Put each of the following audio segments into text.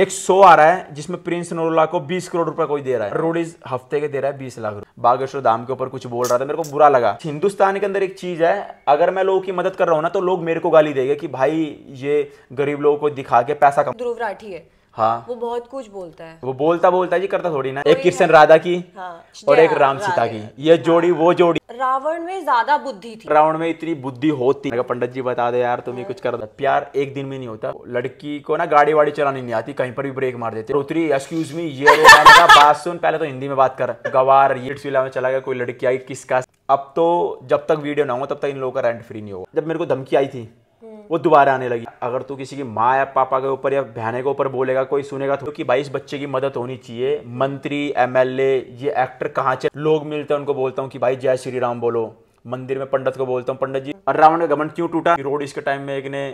एक शो आ रहा है जिसमें प्रिंस नरोला को 20 करोड़ रुपए कोई दे रहा है रोडीज हफ्ते के दे रहा है 20 लाख रुपए बागेश्वर धाम के ऊपर कुछ बोल रहा था मेरे को बुरा लगा हिंदुस्तान के अंदर एक चीज है अगर मैं लोगों की मदद कर रहा हूँ ना तो लोग मेरे को गाली देंगे कि भाई ये गरीब लोगों को दिखा के पैसा कम ध्रुव राठी है हाँ वो बहुत कुछ बोलता है वो बोलता बोलता जी करता थोड़ी ना एक कृष्ण राधा की हाँ, और एक राम सीता की ये जोड़ी हाँ। वो जोड़ी रावण में ज्यादा बुद्धि थी रावण में इतनी बुद्धि होती पंडित जी बता दे यार तुम्हें हाँ। कुछ कर प्यार एक दिन में नहीं होता लड़की को ना गाड़ी वाड़ी चलानी नहीं आती कहीं पर भी ब्रेक मार देते उतरी एक्सक्यूज मी ये बात सुन पहले तो हिंदी में बात कर गवार में चला गया कोई लड़की आई किसका अब तो जब तक वीडियो ना हो तब तक इन लोगों का रेंट फ्री नहीं होगा जब मेरे को धमकी आई थी वो दोबारा आने लगी अगर तू किसी की माँ या पापा के ऊपर या बहने के ऊपर बोलेगा कोई सुनेगा तो कि भाई इस बच्चे की मदद होनी चाहिए मंत्री एमएलए ये एक्टर कहाँ से लोग मिलते हैं उनको बोलता हूँ कि भाई जय श्री राम बोलो मंदिर में पंडित को बोलता हूँ पंडित जी रावण का गमन क्यों टूटा रोड इसके टाइम में एक ने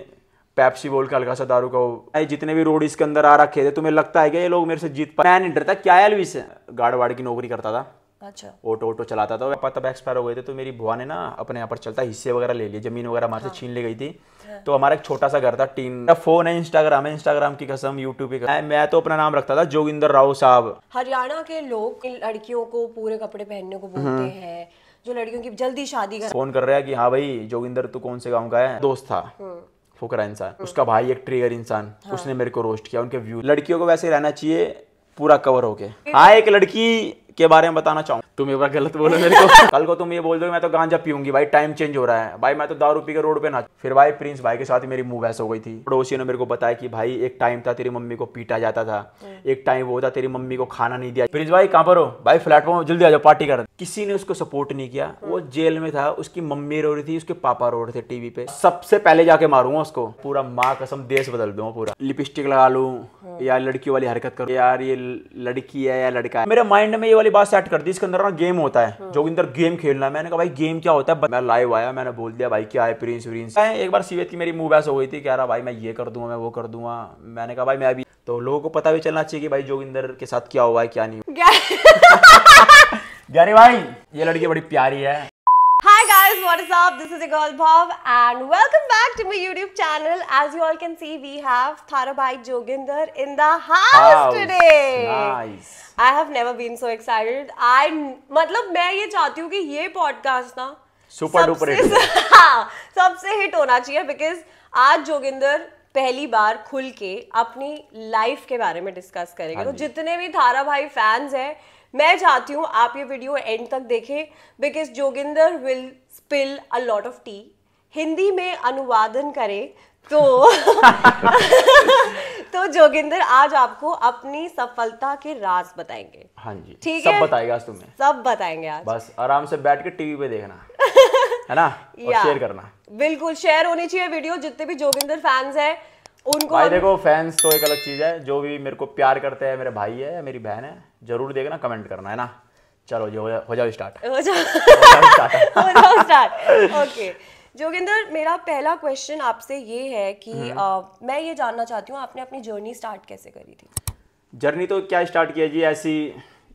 पैप्सी बोल के हल्का सा दारू का भाई जितने भी रोड इसके अंदर आ रखे थे तुम्हें लगता है कि ये लोग मेरे से जीत पाए मैं नहीं डरता क्या है अलविस गाड़वाड़ की नौकरी करता था अच्छा ऑटो ऑटो चलाता था पापा तब एक्सपायर हो गए थे तो मेरी बुआ ने ना अपने यहाँ पर चलता हिस्से वगैरह ले लिए जमीन वगैरह हमारे हाँ। से छीन ले गई थी हाँ। तो हमारा एक छोटा सा घर था टीन फोन है इंस्टाग्राम है इंस्टाग्राम की कसम यूट्यूब की मैं तो अपना नाम रखता था जोगिंदर राव साहब हरियाणा के लोग लड़कियों को पूरे कपड़े पहनने को बोलते हाँ। हैं जो लड़कियों की जल्दी शादी कर फोन कर रहा है कि हाँ भाई जोगिंदर तू कौन से गाँव का है दोस्त था हाँ। फुकरा इंसान उसका भाई एक ट्रिगर इंसान उसने मेरे को रोस्ट किया उनके व्यू लड़कियों को वैसे रहना चाहिए पूरा कवर होके हाँ एक लड़की के बारे में बताना चाहूँगा तुम एक बार गलत बोलो मेरे को कल को तुम ये बोल दो मैं तो गांजा पीऊंगी भाई टाइम चेंज हो रहा है भाई मैं तो दारू पी के रोड पे ना फिर भाई प्रिंस भाई के साथ मेरी मूव ऐसा हो गई थी पड़ोसियों ने मेरे को बताया कि भाई एक टाइम था तेरी मम्मी को पीटा जाता था हम्म। एक टाइम वो था तेरी मम्मी को खाना नहीं दिया प्रिंस भाई कहाँ पर हो भाई प्लेटफॉर्म जल्दी आ जाओ पार्टी कर किसी ने उसको सपोर्ट नहीं किया वो हम्म। जेल में था उसकी मम्मी रो रही थी उसके पापा रो रहे थे टीवी पे सबसे पहले जाके मारूंगा उसको पूरा माँ कसम देश बदल दूंगा पूरा लिपस्टिक लगा लू हम्म। या लड़की वाली हरकत करो यार ये लड़की है या लड़का है मेरे माइंड में ये वाली बात सेट कर दी इसके अंदर गेम होता है जोगिंदर गेम खेलना है मैंने कहा भाई गेम क्या होता है मैं लाइव आया मैंने बोल दिया भाई क्या है प्रिंस व्रिंस एक बार सीवेत की मेरी मूव ऐसा हो गई थी कह रहा भाई मैं ये कर दूंगा मैं वो कर दूंगा मैंने कहा भाई मैं अभी तो लोगों को पता भी चलना चाहिए कि भाई जोगिंदर के साथ क्या हुआ है क्या नहीं हुआ गैरी भाई ये लड़की बड़ी प्यारी है guys, what is up? This is your Bhav and welcome back to my YouTube channel. As you all can see, we have Tharabhai Joginder in the house, house. today. Nice. I have never been so excited. I मतलब मैं ये चाहती हूँ कि ये podcast ना super duper hit हाँ सबसे हिट होना चाहिए बिकॉज आज जोगिंदर पहली बार खुल के अपनी लाइफ के बारे में डिस्कस करेंगे तो जितने भी थारा भाई फैंस हैं मैं चाहती हूँ आप ये वीडियो एंड तक देखें because Joginder will pill a lot of tea Hindi में अनुवादन करें तो तो जोगिंदर आज आपको अपनी सफलता के राज बताएंगे हाँ जी ठीक है सब बताएगा तुम्हें सब बताएंगे आज बस आराम से बैठ के टीवी पे देखना है ना और शेयर करना बिल्कुल शेयर होनी चाहिए वीडियो जितने भी जोगिंदर फैंस हैं उनको भाई देखो फैंस तो एक अलग चीज है जो भी मेरे को प्यार करते हैं मेरे भाई है मेरी बहन है जरूर देखना कमेंट करना है ना चलो जो हो जाओ स्टार्ट हो जाओ स्टार्ट ओके जोगिंदर मेरा पहला क्वेश्चन आपसे ये है कि आ, हम्म। मैं ये जानना चाहती हूँ आपने अपनी जर्नी स्टार्ट कैसे करी थी जर्नी तो क्या स्टार्ट किया जी ऐसी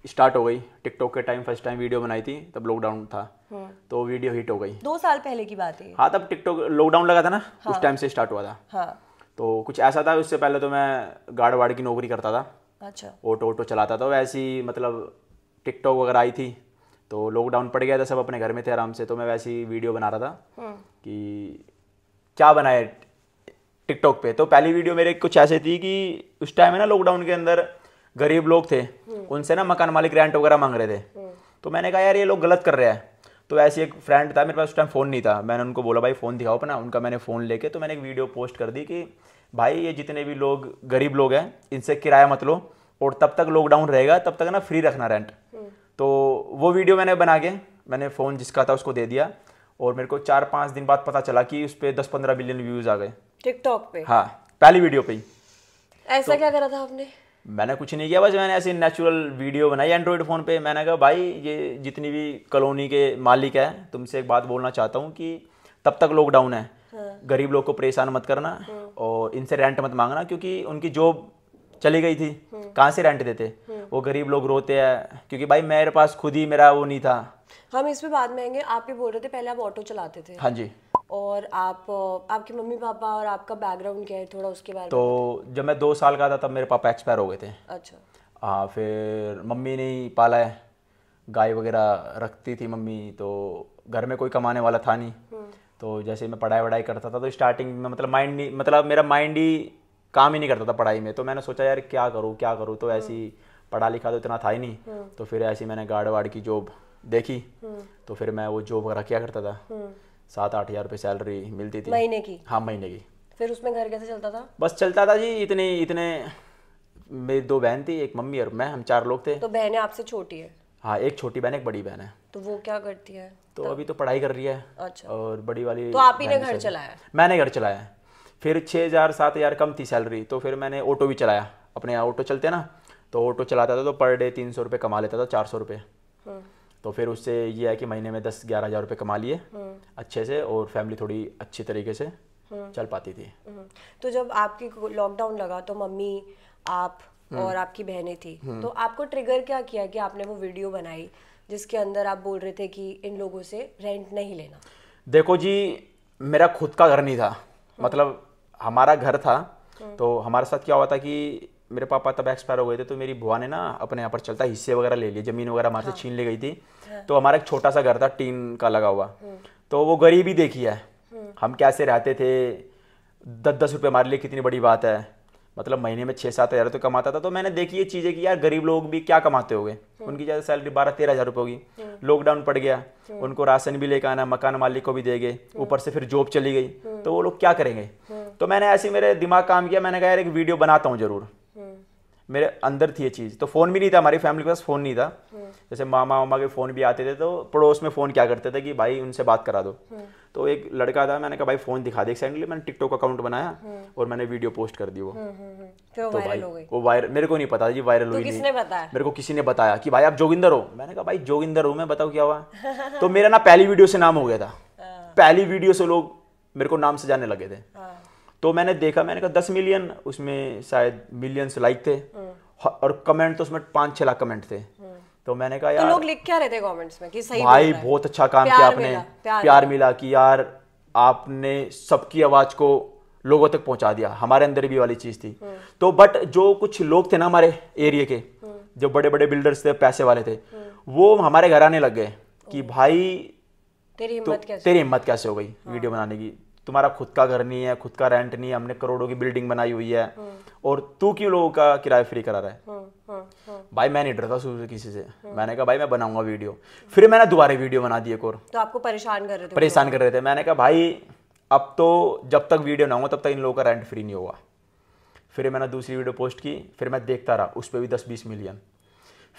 स्टार्ट हो गई टिकटॉक के टाइम फर्स्ट टाइम वीडियो बनाई थी तब लॉकडाउन था हम्म। तो वीडियो हिट हो गई दो साल पहले की बात है हाँ तब टिकटॉक लॉकडाउन लगा था ना हाँ, उस टाइम से स्टार्ट हुआ था हाँ, तो कुछ ऐसा था उससे पहले तो मैं गार्ड वार्ड की नौकरी करता था अच्छा ऑटो ऑटो चलाता था वैसे ही मतलब टिकटॉक वगैरह आई थी तो लॉकडाउन पड़ गया था सब अपने घर में थे आराम से तो मैं वैसी वीडियो बना रहा था हम्म। कि क्या बनाए टिकटॉक पे तो पहली वीडियो मेरे कुछ ऐसे थी कि उस टाइम है ना लॉकडाउन के अंदर गरीब लोग थे हम्म। उनसे ना मकान मालिक रेंट वगैरह मांग रहे थे हम्म। तो मैंने कहा यार ये लोग गलत कर रहे हैं तो ऐसे एक फ्रेंड था मेरे पास उस टाइम फ़ोन नहीं था मैंने उनको बोला भाई फ़ोन दिखाओ अपना उनका मैंने फ़ोन लेके तो मैंने एक वीडियो पोस्ट कर दी कि भाई ये जितने भी लोग गरीब लोग हैं इनसे किराया मत लो और तब तक लॉकडाउन रहेगा तब तक ना फ्री रखना रेंट तो वो वीडियो मैंने बना के मैंने फ़ोन जिसका था उसको दे दिया और मेरे को चार पाँच दिन बाद पता चला कि उस पर दस पंद्रह बिलियन व्यूज़ आ गए टिकटॉक पे हाँ पहली वीडियो पे ही ऐसा तो, क्या करा था आपने मैंने कुछ नहीं किया बस मैंने ऐसे नेचुरल वीडियो बनाई एंड्रॉयड फ़ोन पे मैंने कहा भाई ये जितनी भी कॉलोनी के मालिक है तुमसे एक बात बोलना चाहता हूँ कि तब तक लॉकडाउन है हाँ। गरीब लोग को परेशान मत करना हाँ। और इनसे रेंट मत मांगना क्योंकि उनकी जॉब चली गई थी हम्म। कहाँ से रेंट देते हम्म। वो गरीब लोग रोते हैं क्योंकि भाई मेरे पास खुद ही मेरा वो नहीं था हम इस पे बाद में आएंगे आप ये बोल रहे थे पहले आप ऑटो चलाते थे हाँ जी और आप आपके मम्मी पापा और आपका बैकग्राउंड क्या है थोड़ा उसके बारे में तो जब मैं दो साल का था तब मेरे पापा एक्सपायर हो गए थे अच्छा हाँ फिर मम्मी ने ही पाला है गाय वगैरह रखती थी मम्मी तो घर में कोई कमाने वाला था नहीं हम्म। तो जैसे मैं पढ़ाई वढ़ाई करता था तो स्टार्टिंग में मतलब माइंड मतलब मेरा माइंड ही काम ही नहीं करता था पढ़ाई में तो मैंने सोचा यार क्या करूँ क्या करूँ तो ऐसी हम्म। पढ़ा लिखा तो इतना था ही नहीं हम्म। तो फिर ऐसी मैंने गार्ड वार्ड की जॉब देखी हम्म। तो फिर मैं वो जॉब वगैरह किया करता था सात आठ हज़ार रुपये सैलरी मिलती थी महीने की हाँ महीने की फिर उसमें घर कैसे चलता था बस चलता था जी इतने इतने मेरी दो बहन थी एक मम्मी और मैं हम चार लोग थे तो बहनें आपसे छोटी है हाँ एक छोटी बहन एक बड़ी बहन है तो वो क्या करती है तो अभी तो पढ़ाई कर रही है अच्छा और बड़ी वाली तो आप ही ने घर चलाया मैंने घर चलाया फिर छः हज़ार सात हज़ार कम थी सैलरी तो फिर मैंने ऑटो भी चलाया अपने यहाँ ऑटो चलते ना तो ऑटो चलाता था तो पर डे तीन सौ रुपये कमा लेता था चार सौ रुपये हम्म। तो फिर उससे ये है कि महीने में दस ग्यारह हज़ार रुपये कमा लिए हम्म। अच्छे से और फैमिली थोड़ी अच्छी तरीके से हम्म। चल पाती थी तो जब आपकी लॉकडाउन लगा तो मम्मी आप और आपकी बहनें थी तो आपको ट्रिगर क्या किया कि आपने वो वीडियो बनाई जिसके अंदर आप बोल रहे थे कि इन लोगों से रेंट नहीं लेना देखो जी मेरा खुद का घर नहीं था मतलब हमारा घर था हम्म। तो हमारे साथ क्या हुआ था कि मेरे पापा तब एक्सपायर हो गए थे तो मेरी बुआ ने ना अपने यहाँ पर चलता हिस्से वगैरह ले लिए जमीन वगैरह हमारे हाँ। से छीन ले गई थी हाँ। तो हमारा एक छोटा सा घर था टीन का लगा हुआ हम्म। तो वो गरीबी देखी है हम्म। हम कैसे रहते थे दस दस रुपये हमारे लिए कितनी बड़ी बात है मतलब महीने में छः सात हज़ार तो कमाता था तो मैंने देखी ये चीज़ें कि यार गरीब लोग भी क्या कमाते हो गए उनकी ज़्यादा सैलरी बारह तेरह हज़ार रुपये होगी लॉकडाउन पड़ गया उनको राशन भी लेकर आना मकान मालिक को भी दे गए ऊपर से फिर जॉब चली गई तो वो लोग क्या करेंगे तो मैंने ऐसे मेरे दिमाग काम किया मैंने कहा यार एक वीडियो बनाता हूँ जरूर हम्म। मेरे अंदर थी ये चीज़ तो फ़ोन भी नहीं था हमारी फैमिली के पास फ़ोन नहीं था हम्म। जैसे मामा मामा के फ़ोन भी आते थे तो पड़ोस में फ़ोन क्या करते थे कि भाई उनसे बात करा दो हम्म। तो एक लड़का था मैंने कहा भाई फ़ोन दिखा दे सेकंड मैंने टिकटॉक अकाउंट बनाया और मैंने वीडियो पोस्ट कर दी वो तो, तो भाई वो वायरल मेरे को नहीं पता जी वायरल तो हुई नहीं मेरे को किसी ने बताया कि भाई आप जोगिंदर हो मैंने कहा भाई जोगिंदर हूँ मैं बताऊँ क्या हुआ तो मेरा ना पहली वीडियो से नाम हो गया था हाँ। पहली वीडियो से लोग मेरे को नाम से जाने लगे थे हाँ। तो मैंने देखा मैंने कहा दस मिलियन उसमें शायद मिलियंस लाइक थे हम्म। और कमेंट तो उसमें पांच छह लाख कमेंट थे हम्म। तो मैंने कहा तो यार तो लोग लिख क्या रहे थे कमेंट्स में कि सही भाई बहुत अच्छा काम किया आपने प्यार, प्यार मिला कि यार आपने सबकी आवाज़ को लोगों तक पहुंचा दिया हमारे अंदर भी वाली चीज़ थी हम्म। तो बट जो कुछ लोग थे ना हमारे एरिया के जो बड़े बड़े बिल्डर्स थे पैसे वाले थे वो हमारे घर आने लग गए कि भाई तेरी तो हिम्मत कैसे तेरी हिम्मत कैसे हो गई हाँ। वीडियो बनाने की तुम्हारा खुद का घर नहीं है खुद का रेंट नहीं है हमने करोड़ों की बिल्डिंग बनाई हुई है हम्म। और तू क्यों लोगों का किराया फ्री करा रहा है हम्म, हम्म, भाई मैं नहीं डरता शुरू से किसी से मैंने कहा भाई मैं बनाऊंगा वीडियो फिर मैंने दोबारा वीडियो बना दी एक और तो आपको परेशान कर रहे थे परेशान कर रहे थे मैंने कहा भाई अब तो जब तक वीडियो ना होगा तब तक इन लोगों का रेंट फ्री नहीं होगा फिर मैंने दूसरी वीडियो पोस्ट की फिर मैं देखता रहा उस पर भी दस बीस मिलियन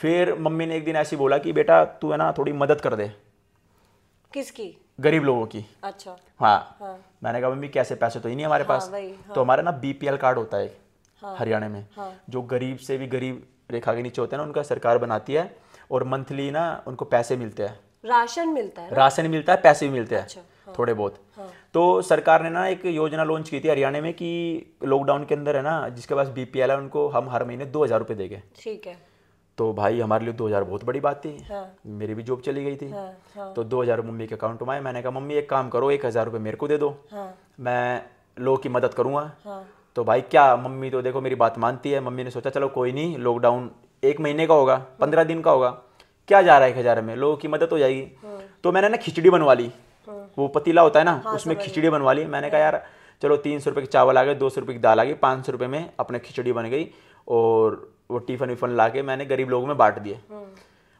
फिर मम्मी ने एक दिन ऐसी बोला कि बेटा तू है ना थोड़ी मदद कर दे किसकी गरीब लोगों की अच्छा हाँ, हाँ। मैंने कहा मम्मी कैसे पैसे तो ही नहीं हमारे हाँ, पास हाँ। तो हमारे ना बीपीएल कार्ड होता है हाँ, हरियाणा में हाँ। जो गरीब से भी गरीब रेखा के नीचे होते हैं ना उनका सरकार बनाती है और मंथली ना उनको पैसे मिलते हैं राशन मिलता है राशन मिलता है पैसे भी मिलते हैं अच्छा, हाँ। थोड़े बहुत हाँ। तो सरकार ने ना एक योजना लॉन्च की थी हरियाणा में कि लॉकडाउन के अंदर है ना जिसके पास बीपीएल है उनको हम हर महीने दो हजार रुपए देंगे ठीक है तो भाई हमारे लिए दो हज़ार बहुत बड़ी बात थी हाँ। मेरी भी जॉब चली गई थी हाँ, हाँ। तो हज़ार मम्मी के अकाउंट में आए मैंने कहा मम्मी एक काम करो एक हज़ार रुपये मेरे को दे दो हाँ। मैं लोगों की मदद करूँगा हाँ। तो भाई क्या मम्मी तो देखो मेरी बात मानती है मम्मी ने सोचा चलो कोई नहीं लॉकडाउन एक महीने का होगा पंद्रह दिन का होगा क्या जा रहा है एक हज़ार में लोगों की मदद हो जाएगी हाँ। तो मैंने ना खिचड़ी बनवा ली हाँ। वो पतीला होता है ना हाँ, उसमें खिचड़ी बनवा ली मैंने कहा यार चलो तीन सौ रुपये की चावल आ गए दो सौ रुपये की दाल आ गई पाँच सौ रुपये में अपने खिचड़ी बन गई और वो टिफन विफन ला के मैंने गरीब लोगों में बांट दिए हाँ।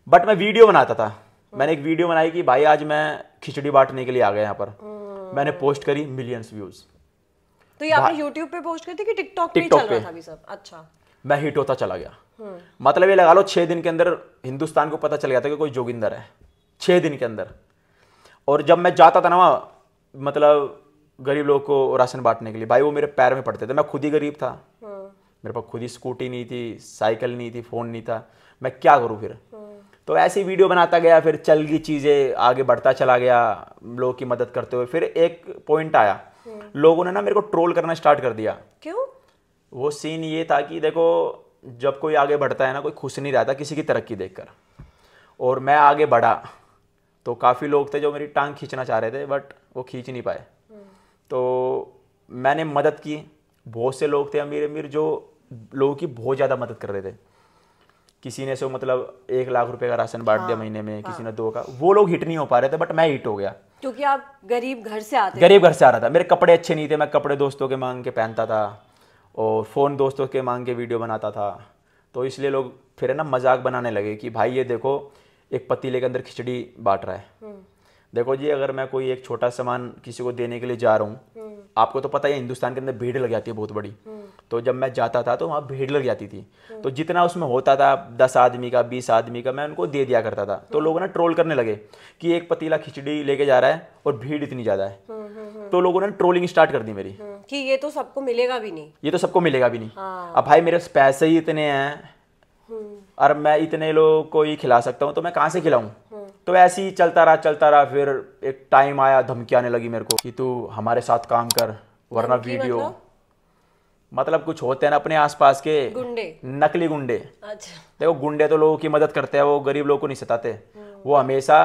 बट मैं वीडियो बनाता था हाँ। मैंने एक वीडियो बनाई कि भाई आज मैं खिचड़ी बांटने के लिए आ गया यहाँ पर हाँ। मैंने पोस्ट करी मिलियंस व्यूज तो ये आपने YouTube पे पोस्ट करी थी कि TikTok पे चल रहा था भी सब अच्छा मैं हिट होता चला गया मतलब ये लगा लो छः दिन के अंदर हिंदुस्तान को पता चल गया था कि कोई जोगिंदर है छः दिन के अंदर और जब मैं जाता था ना वहाँ मतलब गरीब लोग को राशन बांटने के लिए भाई वो मेरे पैर में पड़ते थे मैं खुद ही गरीब था मेरे पास खुद ही स्कूटी नहीं थी साइकिल नहीं थी फ़ोन नहीं था मैं क्या करूँ फिर हाँ। तो ऐसी वीडियो बनाता गया फिर चल गई चीज़ें आगे बढ़ता चला गया लोगों की मदद करते हुए फिर एक पॉइंट आया हाँ। लोगों ने ना मेरे को ट्रोल करना स्टार्ट कर दिया क्यों वो सीन ये था कि देखो जब कोई आगे बढ़ता है ना कोई खुश नहीं रहता किसी की तरक्की देखकर और मैं आगे बढ़ा तो काफ़ी लोग थे जो मेरी टांग खींचना चाह रहे थे बट वो खींच नहीं पाए हाँ। तो मैंने मदद की बहुत से लोग थे अमीर अमीर जो लोगों की बहुत ज़्यादा मदद कर रहे थे किसी ने सो मतलब एक लाख रुपए का राशन बांट हाँ, दिया महीने में किसी ने हाँ। दो का वो लोग हिट नहीं हो पा रहे थे बट मैं हिट हो गया क्योंकि आप गरीब घर से आते गरीब घर से आ रहा था मेरे कपड़े अच्छे नहीं थे मैं कपड़े दोस्तों के मांग के पहनता था और फ़ोन दोस्तों के मांग के वीडियो बनाता था तो इसलिए लोग फिर है ना मजाक बनाने लगे कि भाई ये देखो एक पतीले के अंदर खिचड़ी बांट रहा है हम्म। देखो जी अगर मैं कोई एक छोटा सामान किसी को देने के लिए जा रहा हूँ हम्म। आपको तो पता है हिंदुस्तान के अंदर भीड़ लग जाती है बहुत बड़ी हम्म। तो जब मैं जाता था तो वहाँ भीड़ लग जाती थी हम्म। तो जितना उसमें होता था दस आदमी का बीस आदमी का मैं उनको दे दिया करता था तो लोग ना ट्रोल करने लगे कि एक पतीला खिचड़ी लेके जा रहा है और भीड़ इतनी ज़्यादा है तो लोगों ने ट्रोलिंग स्टार्ट कर दी मेरी कि ये तो सबको मिलेगा भी नहीं ये तो सबको मिलेगा भी नहीं हाँ। अब भाई मेरे पैसे ही इतने हैं और मैं इतने लोग को ही खिला सकता हूँ तो मैं कहाँ से खिलाऊँ तो ऐसे ही चलता रहा चलता रहा फिर एक टाइम आया धमकी आने लगी मेरे को कि तू हमारे साथ काम कर वरना वीडियो मतलब? मतलब? कुछ होते हैं ना अपने आसपास के गुंडे नकली गुंडे अच्छा देखो गुंडे तो लोगों की मदद करते हैं वो गरीब लोगों को नहीं सताते वो हम्म। हमेशा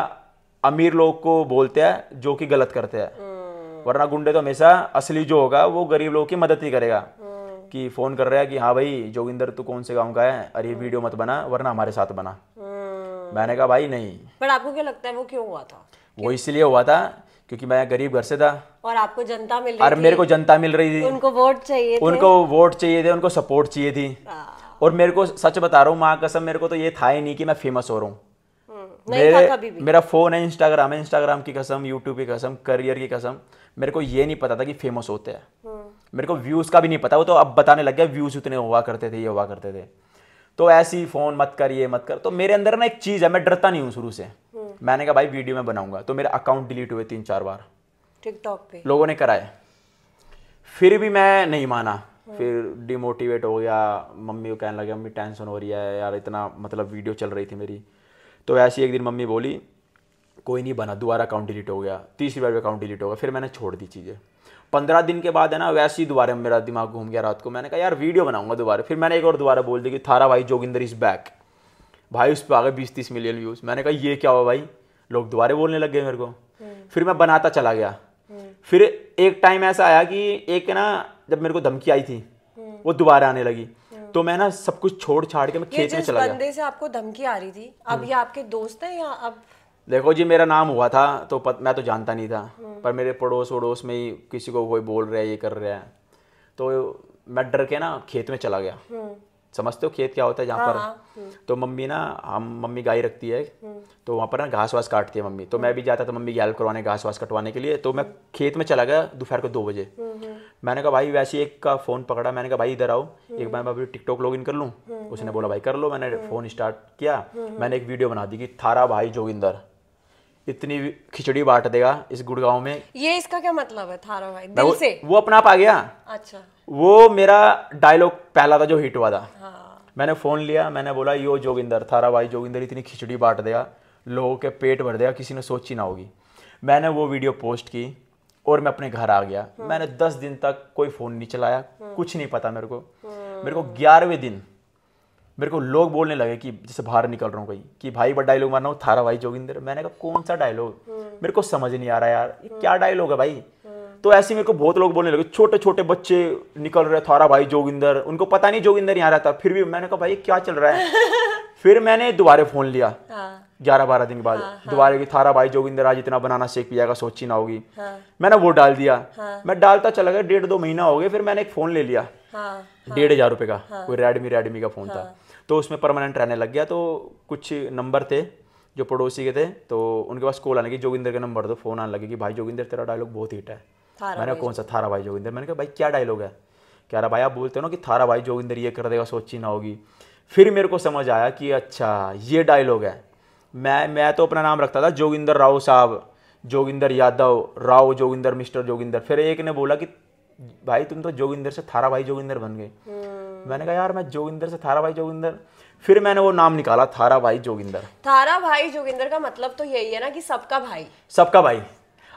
अमीर लोग को बोलते हैं जो कि गलत करते हैं हम्म। वरना गुंडे तो हमेशा असली जो होगा वो गरीब लोगों की मदद ही करेगा हम्म। कि फ़ोन कर रहा है कि हाँ भाई जोगिंदर तू कौन से गाँव का है अरे वीडियो मत बना वरना हमारे साथ बना मैंने कहा भाई नहीं पर आपको क्या लगता है वो क्यों हुआ था वो इसलिए हुआ था क्योंकि मैं गरीब घर से था और आपको जनता मिल रही और मेरे को जनता मिल रही थी उनको वोट चाहिए उनको वोट चाहिए थे उनको सपोर्ट चाहिए थी और मेरे को सच बता रहा हूँ माँ कसम मेरे को तो ये था ही नहीं कि मैं फेमस हो रहा हूँ हम्म, मेरे मेरा फ़ोन है इंस्टाग्राम है इंस्टाग्राम की कसम यूट्यूब की कसम करियर की कसम मेरे को ये नहीं पता था कि फेमस होते हैं हम्म। मेरे को व्यूज़ का भी नहीं पता वो तो अब बताने लग गया व्यूज़ उतने हुआ करते थे ये हुआ करते थे तो ऐसे ही फ़ोन मत कर ये मत कर तो मेरे अंदर ना एक चीज़ है मैं डरता नहीं हूँ शुरू से हम्म। मैंने कहा भाई वीडियो में बनाऊंगा तो मेरा अकाउंट डिलीट हुए तीन चार बार टिकटॉक पे लोगों ने कराए फिर भी मैं नहीं माना हम्म। फिर डिमोटिवेट हो गया मम्मी को कहने लगे मम्मी टेंशन हो रही है यार इतना मतलब वीडियो चल रही थी मेरी तो ऐसी एक दिन मम्मी बोली कोई नहीं बना दोबारा अकाउंट डिलीट हो गया तीसरी बार भी अकाउंट डिलीट हो गया फिर मैंने छोड़ दी चीज़ें पंद्रह दिन के बाद है ना वैसे ही दोबारा मेरा दिमाग घूम गया रात को मैंने कहा यार वीडियो बनाऊंगा दोबारा फिर मैंने एक और दोबारा बोल दिया कि थारा भाई जोगिंदर इज़ बैक भाई उस पर आ गए बीस तीस मिलियन व्यूज़ मैंने कहा ये क्या हुआ भाई लोग दोबारा बोलने लग गए मेरे को हम्म। फिर मैं बनाता चला गया हम्म। फिर एक टाइम ऐसा आया कि एक ना जब मेरे को धमकी आई थी हम्म। वो दोबारा आने लगी तो मैं ना सब कुछ छोड़ छाड़ के मैं खेत में चला गया बंदे से आपको धमकी आ रही थी अब ये आपके दोस्त हैं या अब देखो जी मेरा नाम हुआ था तो पत, मैं तो जानता नहीं था हम्म। पर मेरे पड़ोस वड़ोस में ही किसी को कोई बोल रहा है ये कर रहा है तो मैं डर के ना खेत में चला गया हम्म। समझते हो खेत क्या होता है जहाँ पर हाँ, हाँ, हम्म। तो मम्मी ना हम मम्मी गाय रखती है तो वहाँ पर ना घास वास काटती है मम्मी तो मैं भी जाता था मम्मी की हेल्प करवाने घास वास कटवाने के लिए तो मैं खेत में चला गया दोपहर को दो बजे मैंने कहा भाई वैसे एक का फ़ोन पकड़ा मैंने कहा भाई इधर आओ एक बार मैं अभी टिकटॉक लॉग इन कर लूँ उसने बोला भाई कर लो मैंने फ़ोन स्टार्ट किया मैंने एक वीडियो बना दी कि थारा भाई जोगिंदर इतनी खिचड़ी बांट देगा इस गुड़गांव में ये इसका क्या मतलब है थारा भाई दिल वो, से वो अपना आप आ गया अच्छा वो मेरा डायलॉग पहला था जो हिट हुआ था हाँ। मैंने फोन लिया मैंने बोला यो जोगिंदर थारा भाई जोगिंदर इतनी खिचड़ी बांट देगा लोगों के पेट भर देगा किसी ने सोची ना होगी मैंने वो वीडियो पोस्ट की और मैं अपने घर आ गया हाँ। मैंने दस दिन तक कोई फोन नहीं चलाया हाँ। कुछ नहीं पता मेरे को हाँ। मेरे को ग्यारहवें दिन मेरे को लोग बोलने लगे कि जैसे बाहर निकल रहा हूँ कहीं कि भाई बड़ा डायलॉग मारना हूँ थारा भाई जोगिंदर मैंने कहा कौन सा डायलॉग मेरे को समझ नहीं आ रहा यार ये हम्म। क्या डायलॉग है भाई हम्म। तो ऐसे मेरे को बहुत लोग बोलने लगे छोटे छोटे बच्चे निकल रहे थारा भाई जोगिंदर उनको पता नहीं जोगिंदर यहाँ रहता फिर भी मैंने कहा भाई क्या चल रहा है फिर मैंने दोबारा फोन लिया हाँ। ग्यारह बारह दिन के बाद हाँ, हाँ। दोबारा की थारा भाई जोगिंदर आज इतना बनाना सेक जाएगा सोची ना होगी मैंने वो डाल दिया मैं डालता चला गया डेढ़ दो महीना हो गए फिर मैंने एक फोन ले लिया डेढ़ हजार रुपये का कोई रेडमी रेडमी का फोन था तो उसमें परमानेंट रहने लग गया तो कुछ नंबर थे जो पड़ोसी के थे तो उनके पास कॉल आने लगी जोगिंदर का नंबर दो फोन आने लगी कि भाई जोगिंदर तेरा डायलॉग बहुत हिट है मैंने कौन सा थारा भाई जोगिंदर मैंने कहा भाई क्या डायलॉग है कह रहा भाई आप बोलते हो ना कि थारा भाई जोगिंदर ये कर देगा सोची ना होगी फिर मेरे को समझ आया कि अच्छा ये डायलॉग है मैं मैं तो अपना नाम रखता था जोगिंदर राव साहब जोगिंदर यादव राव जोगिंदर मिस्टर जोगिंदर फिर एक ने बोला कि भाई तुम तो जोगिंदर से थारा भाई जोगिंदर बन गए हम्म। मैंने कहा यार मैं जोगिंदर से थारा भाई जोगिंदर फिर मैंने वो नाम निकाला थारा भाई जोगिंदर थारा भाई जोगिंदर का मतलब तो यही है ना कि सबका भाई सबका भाई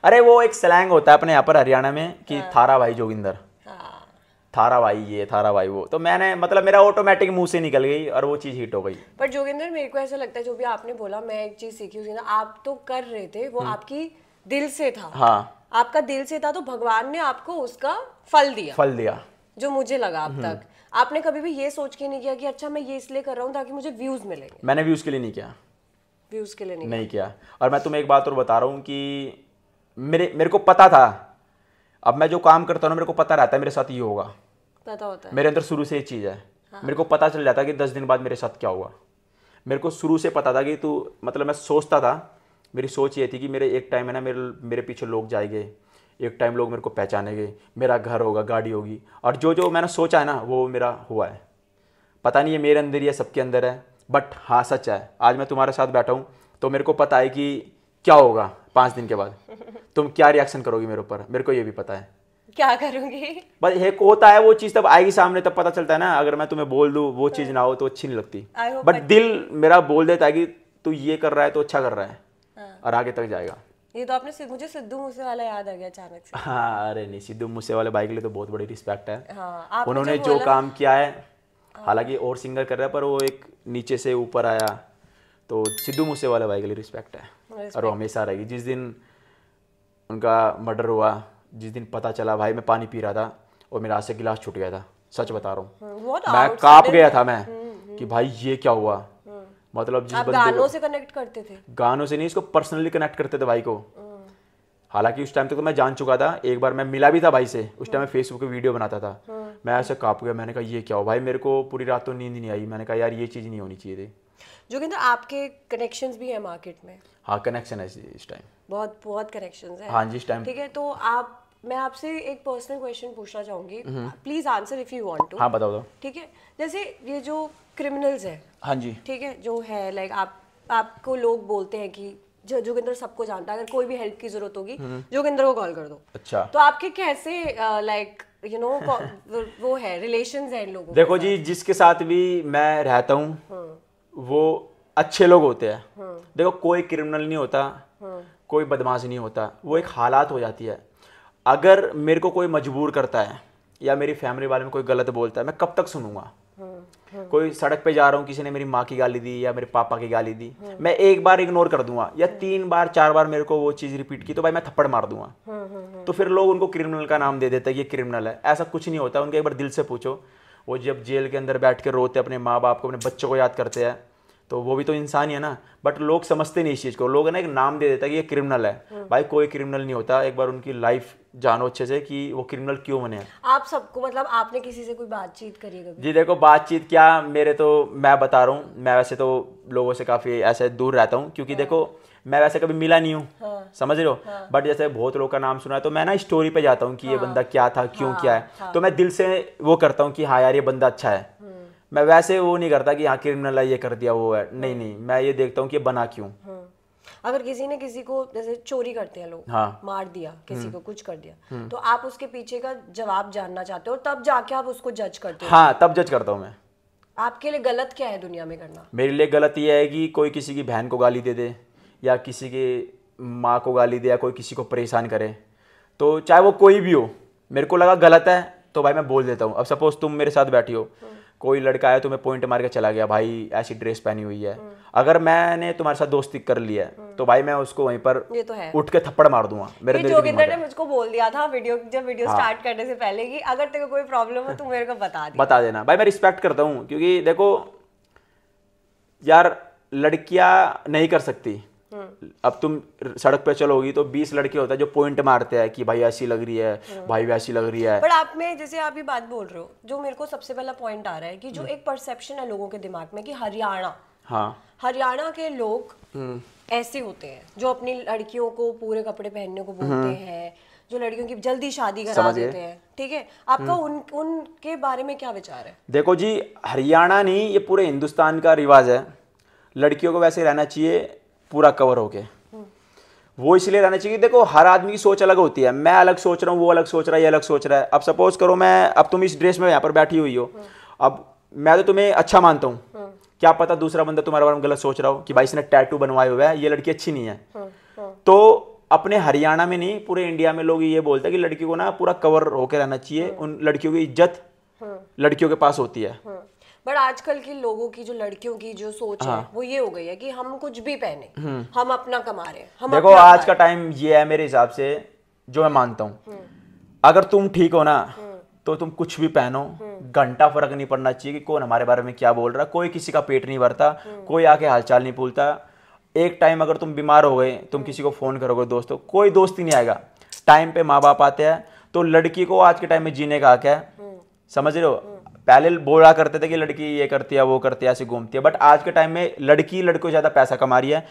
अरे वो एक स्लैंग होता है अपने यहाँ पर हरियाणा में कि हाँ। थारा भाई जोगिंदर हाँ। थारा भाई ये थारा भाई वो तो मैंने मतलब मेरा ऑटोमेटिक मुंह से निकल गई और वो चीज़ हिट हो गई पर जोगिंदर मेरे को ऐसा लगता है जो भी आपने बोला मैं एक चीज़ सीखी उसी आप तो कर रहे थे वो हम्म। आपकी दिल से था हाँ आपका दिल से था तो भगवान ने आपको उसका फल दिया फल दिया जो मुझे लगा अब हम्म। तक आपने कभी भी ये सोच के नहीं किया कि अच्छा मैं ये इसलिए कर रहा हूँ ताकि मुझे व्यूज मिले मैंने व्यूज के लिए नहीं किया व्यूज के लिए नहीं, नहीं किया और मैं तुम्हें एक बात और बता रहा हूँ कि मेरे मेरे को पता था अब मैं जो काम करता हूँ मेरे को पता रहता है मेरे साथ ये होगा पता होता है मेरे अंदर शुरू से ये चीज़ है हाँ। मेरे को पता चल जाता कि दस दिन बाद मेरे साथ क्या हुआ मेरे को शुरू से पता था कि तू मतलब मैं सोचता था मेरी सोच ये थी कि मेरे एक टाइम है ना मेरे मेरे पीछे लोग जाएंगे एक टाइम लोग मेरे को पहचानेंगे मेरा घर होगा गाड़ी होगी और जो जो मैंने सोचा है ना वो मेरा हुआ है पता नहीं ये मेरे अंदर है सबके अंदर है बट हाँ सच है आज मैं तुम्हारे साथ बैठा हूँ तो मेरे को पता है कि क्या होगा पाँच दिन के बाद तुम क्या रिएक्शन करोगी मेरे ऊपर मेरे को ये भी पता है क्या करूँगी बस एक होता है वो चीज़ तब आएगी सामने तब पता चलता है ना अगर मैं तुम्हें बोल दूँ वो चीज़ ना हो तो अच्छी नहीं लगती बट दिल मेरा बोल देता है कि तू ये कर रहा है तो अच्छा कर रहा है हाँ। और आगे तक जाएगा ये तो आपने मुझे सिद्धू मूसे वाला याद आ गया अचानक से हाँ अरे नहीं सिद्धू मूसे वाले भाई के लिए तो बहुत बड़ी रिस्पेक्ट है हाँ, उन्होंने जो, जो काम किया है हाँ, हालांकि और सिंगर कर रहा है पर वो एक नीचे से ऊपर आया तो सिद्धू मूसे वाले भाई के लिए रिस्पेक्ट है और वो हमेशा रहेगी जिस दिन उनका मर्डर हुआ जिस दिन पता चला भाई मैं पानी पी रहा था और मेरा हाथ से गिलास छूट गया था सच बता रहा हूँ हम्म, मैं काँप गया था मैं हम्म, हम्म। कि भाई ये क्या हुआ मतलब जिस आप गानों से कनेक्ट करते थे गानों से नहीं इसको पर्सनली कनेक्ट करते थे भाई को हाँ। हालांकि उस टाइम तक तो मैं जान चुका था एक बार मैं मिला भी था भाई से उस टाइम हाँ। मैं फेसबुक पे वीडियो बनाता था हाँ। मैं ऐसे काप गया मैंने कहा ये क्या हो भाई मेरे को पूरी रात तो नींद नहीं आई मैंने कहा यार ये चीज़ नहीं होनी चाहिए थी कि आपके कनेक्शन भी है मार्केट में हाँ कनेक्शन है इस टाइम बहुत बहुत कनेक्शन है हाँ जी इस टाइम ठीक है तो आप मैं आपसे एक पर्सनल क्वेश्चन पूछना चाहूंगी please answer if you want to हाँ बताओ ठीक है जैसे ये जो क्रिमिनल्स है हाँ जी ठीक है जो है लाइक आप आपको लोग बोलते हैं कि जोगिंदर सबको जानता है अगर कोई भी हेल्प की जरूरत होगी हम्म। जोगिंदर को कॉल कर दो अच्छा तो आपके कैसे लाइक यू नो वो है रिलेशंस हैं इन लोगों देखो जी जिसके साथ भी मैं रहता हूँ हम्म। वो अच्छे लोग होते हैं हम्म। देखो कोई क्रिमिनल नहीं होता कोई बदमाश नहीं होता वो एक हालात हो जाती है अगर मेरे को कोई मजबूर करता है या मेरी फैमिली वाले में कोई गलत बोलता है मैं कब तक सुनूंगा हाँ। कोई सड़क पे जा रहा हूँ किसी ने मेरी माँ की गाली दी या मेरे पापा की गाली दी मैं एक बार इग्नोर कर दूंगा या हाँ। तीन बार चार बार मेरे को वो चीज़ रिपीट की तो भाई मैं थप्पड़ मार दूंगा हाँ, तो फिर लोग उनको क्रिमिनल का नाम दे देते हैं ये क्रिमिनल है ऐसा कुछ नहीं होता उनके एक बार दिल से पूछो वो जब जेल के अंदर बैठ के रोते अपने माँ बाप को अपने बच्चों को याद करते हैं तो वो भी तो इंसान ही है ना बट लोग समझते नहीं इस चीज़ को लोग ना एक नाम दे देता है कि ये क्रिमिनल है हम्म। भाई कोई क्रिमिनल नहीं होता एक बार उनकी लाइफ जानो अच्छे से कि वो क्रिमिनल क्यों बने आप सबको मतलब आपने किसी से कोई बातचीत करी है जी देखो बातचीत क्या मेरे तो मैं बता रहा हूँ मैं वैसे तो लोगों से काफ़ी ऐसे दूर रहता हूँ क्योंकि हाँ। देखो मैं वैसे कभी मिला नहीं हूँ हाँ, समझ रहे हो हाँ, बट जैसे बहुत लोग का नाम सुना है तो मैं ना स्टोरी पे जाता हूँ कि हाँ, ये बंदा क्या था क्यों हाँ। क्या है हाँ। तो मैं दिल से वो करता हूँ कि हाँ यार ये बंदा अच्छा है हम्म। मैं वैसे वो नहीं करता कि हाँ क्रिमिनल है ये कर दिया वो है नहीं हाँ। नहीं मैं ये देखता हूँ कि बना क्यों हाँ। अगर किसी ने किसी को जैसे चोरी करते हैं लोग हाँ। मार दिया किसी हम्म। को कुछ कर दिया हम्म। तो आप उसके पीछे का जवाब जानना चाहते हो और तब जाके आप उसको जज करते हो हाँ तब जज करता हूँ मैं आपके लिए गलत क्या है दुनिया में करना मेरे लिए गलत ये है कि कोई किसी की बहन को गाली दे दे या किसी की माँ को गाली दे या कोई किसी को परेशान करे तो चाहे वो कोई भी हो मेरे को लगा गलत है तो भाई मैं बोल देता हूँ अब सपोज तुम मेरे साथ बैठी हो हाँ। कोई लड़का आया तुम्हें पॉइंट मार के चला गया भाई ऐसी ड्रेस पहनी हुई है हम्म। अगर मैंने तुम्हारे साथ दोस्ती कर लिया है हम्म। तो भाई मैं उसको वहीं पर तो उठ के थप्पड़ मार दूंगा मेरे दिल ने मुझको बोल दिया था वीडियो जब वीडियो हाँ। स्टार्ट करने से पहले कि अगर तेरे को कोई प्रॉब्लम हो तो मेरे को बता दे बता देना भाई मैं रिस्पेक्ट करता हूँ क्योंकि देखो यार लड़कियां नहीं कर सकती अब तुम सड़क पे चलोगी तो बीस लड़के होते हैं जो पॉइंट मारते हैं कि भाई ऐसी लग रही है हाँ। भाई वैसी लग रही है पर आप में जैसे आप ये बात बोल रहे हो जो मेरे को सबसे पहला पॉइंट आ रहा है कि जो हम्म। एक परसेप्शन है लोगों के दिमाग में कि हरियाणा हाँ हरियाणा के लोग हम्म। ऐसे होते हैं जो अपनी लड़कियों को पूरे कपड़े पहनने को बोलते हम्म। हैं जो लड़कियों की जल्दी शादी करा देते हैं ठीक है आपका उन उनके बारे में क्या विचार है देखो जी हरियाणा नहीं ये पूरे हिंदुस्तान का रिवाज है लड़कियों को वैसे रहना चाहिए पूरा कवर हो गया वो इसलिए रहना चाहिए देखो हर आदमी की सोच अलग होती है मैं अलग सोच रहा हूँ वो अलग सोच रहा है ये अलग सोच रहा है अब सपोज करो मैं अब तुम इस ड्रेस में यहाँ पर बैठी हुई हो अब मैं तो तुम्हें अच्छा मानता हूँ क्या पता दूसरा बंदा तुम्हारे बारे में गलत सोच रहा हो कि भाई इसने टैटू बनवाए हुआ है ये लड़की अच्छी नहीं है तो अपने हरियाणा में नहीं पूरे इंडिया में लोग ये बोलते हैं कि लड़की को ना पूरा कवर होकर रहना चाहिए उन लड़कियों की इज्जत लड़कियों के पास होती है बट आजकल के लोगों की जो लड़कियों की जो सोच हाँ. है वो ये हो गई है कि हम कुछ भी पहने हम्म। हम अपना कमा रहे हैं हम देखो आज का टाइम ये है मेरे हिसाब से जो मैं मानता हूँ हम्म। अगर तुम ठीक हो ना हम्म। तो तुम कुछ भी पहनो घंटा फर्क नहीं पड़ना चाहिए कि कौन हमारे बारे में क्या बोल रहा है कोई किसी का पेट नहीं भरता कोई आके हालचाल नहीं भूलता एक टाइम अगर तुम बीमार हो गए तुम किसी को फ़ोन करोगे दोस्तों कोई दोस्त ही नहीं आएगा टाइम पे माँ बाप आते हैं तो लड़की को आज के टाइम में जीने का क्या है समझ रहे हो पहले बोला करते थे कि लड़की ये करती है वो करती है ऐसे घूमती है बट आज के टाइम में लड़की लड़कों ज़्यादा पैसा कमा रही है